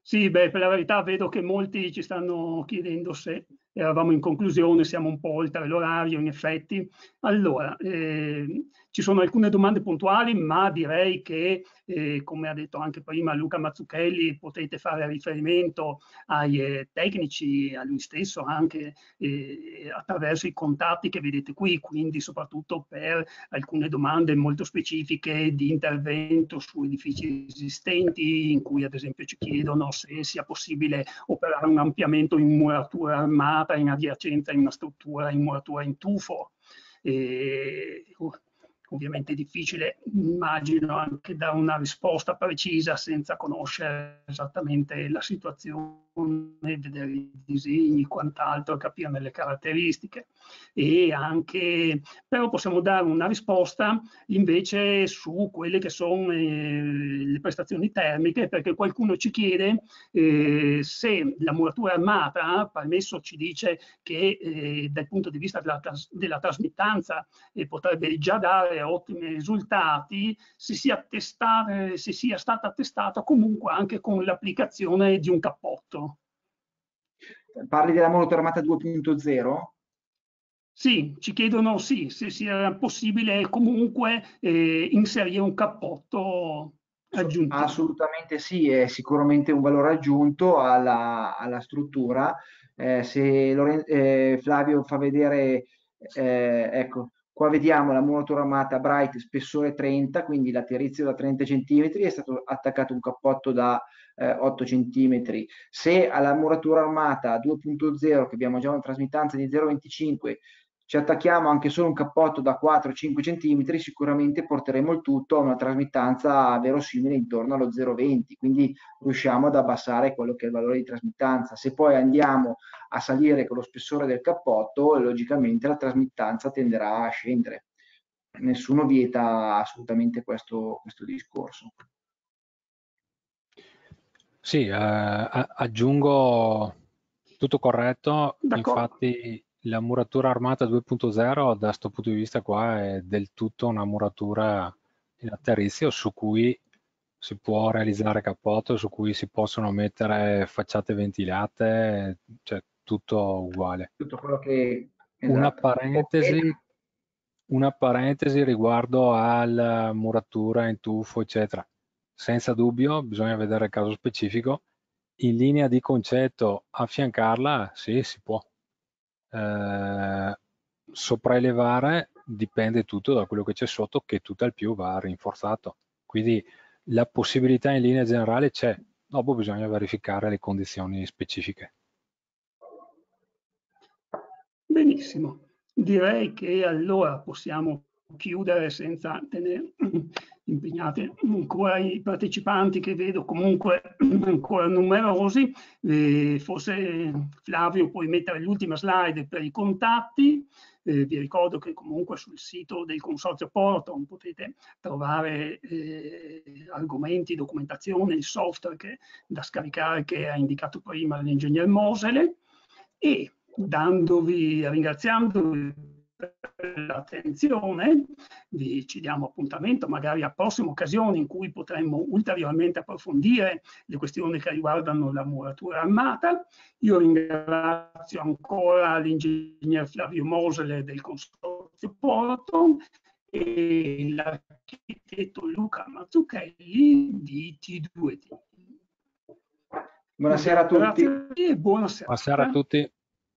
Sì, beh, per la verità vedo che molti ci stanno chiedendo se eravamo in conclusione, siamo un po' oltre l'orario in effetti. Allora, eh, ci sono alcune domande puntuali, ma direi che, eh, come ha detto anche prima Luca Mazzucchelli, potete fare riferimento ai eh, tecnici, a lui stesso anche eh, attraverso i contatti che vedete qui, quindi soprattutto per alcune domande molto specifiche di intervento su edifici esistenti, in cui ad esempio ci chiedono se sia possibile operare un ampliamento in muratura armata, in adiacenza, in una struttura in muratura in tufo. E oh, ovviamente difficile, immagino, anche da una risposta precisa senza conoscere esattamente la situazione, vedere i disegni, quant'altro, capirne le caratteristiche e anche, però possiamo dare una risposta invece su quelle che sono eh, le prestazioni termiche, perché qualcuno ci chiede eh, se la muratura armata, permesso ci dice che eh, dal punto di vista della, tras della trasmittanza eh, potrebbe già dare ottimi risultati, se sia, testare, se sia stata testata comunque anche con l'applicazione di un cappotto. Parli della muratura armata 2.0? Sì, ci chiedono sì, se sia possibile comunque eh, inserire un cappotto aggiunto. Assolutamente sì, è sicuramente un valore aggiunto alla, alla struttura. Eh, se Loren eh, Flavio fa vedere, eh, ecco, qua vediamo la muratura armata Bright spessore 30, quindi laterizio da 30 cm, è stato attaccato un cappotto da 8 eh, cm. Se alla muratura armata 2.0, che abbiamo già una trasmittanza di 0,25, ci attacchiamo anche solo un cappotto da 4-5 cm, sicuramente porteremo il tutto a una trasmittanza verosimile intorno allo 0,20, quindi riusciamo ad abbassare quello che è il valore di trasmittanza. Se poi andiamo a salire con lo spessore del cappotto, logicamente la trasmittanza tenderà a scendere. Nessuno vieta assolutamente questo, questo discorso. Sì, eh, aggiungo tutto corretto, infatti la muratura armata 2.0 da questo punto di vista qua è del tutto una muratura in atterrizio su cui si può realizzare cappotto, su cui si possono mettere facciate ventilate, cioè tutto uguale. Tutto quello che... Esatto. Una, parentesi, una parentesi riguardo alla muratura in tuffo, eccetera. Senza dubbio, bisogna vedere il caso specifico. In linea di concetto, affiancarla, sì, si può eh, sopraelevare dipende tutto da quello che c'è sotto che tutt'al più va rinforzato quindi la possibilità in linea generale c'è dopo bisogna verificare le condizioni specifiche benissimo direi che allora possiamo chiudere senza tenere impegnate ancora i partecipanti che vedo comunque ancora numerosi. Eh, forse Flavio puoi mettere l'ultima slide per i contatti. Eh, vi ricordo che comunque sul sito del Consorzio Porton potete trovare eh, argomenti, documentazione, il software che, da scaricare che ha indicato prima l'ingegner Mosele e dandovi, ringraziandovi per l'attenzione, vi ci diamo appuntamento magari a prossime occasioni in cui potremmo ulteriormente approfondire le questioni che riguardano la muratura armata. Io ringrazio ancora l'ingegner Flavio Mosele del Consorzio Porto e l'architetto Luca Mazzucchelli di T2T. Buonasera a tutti. Buonasera. buonasera a tutti.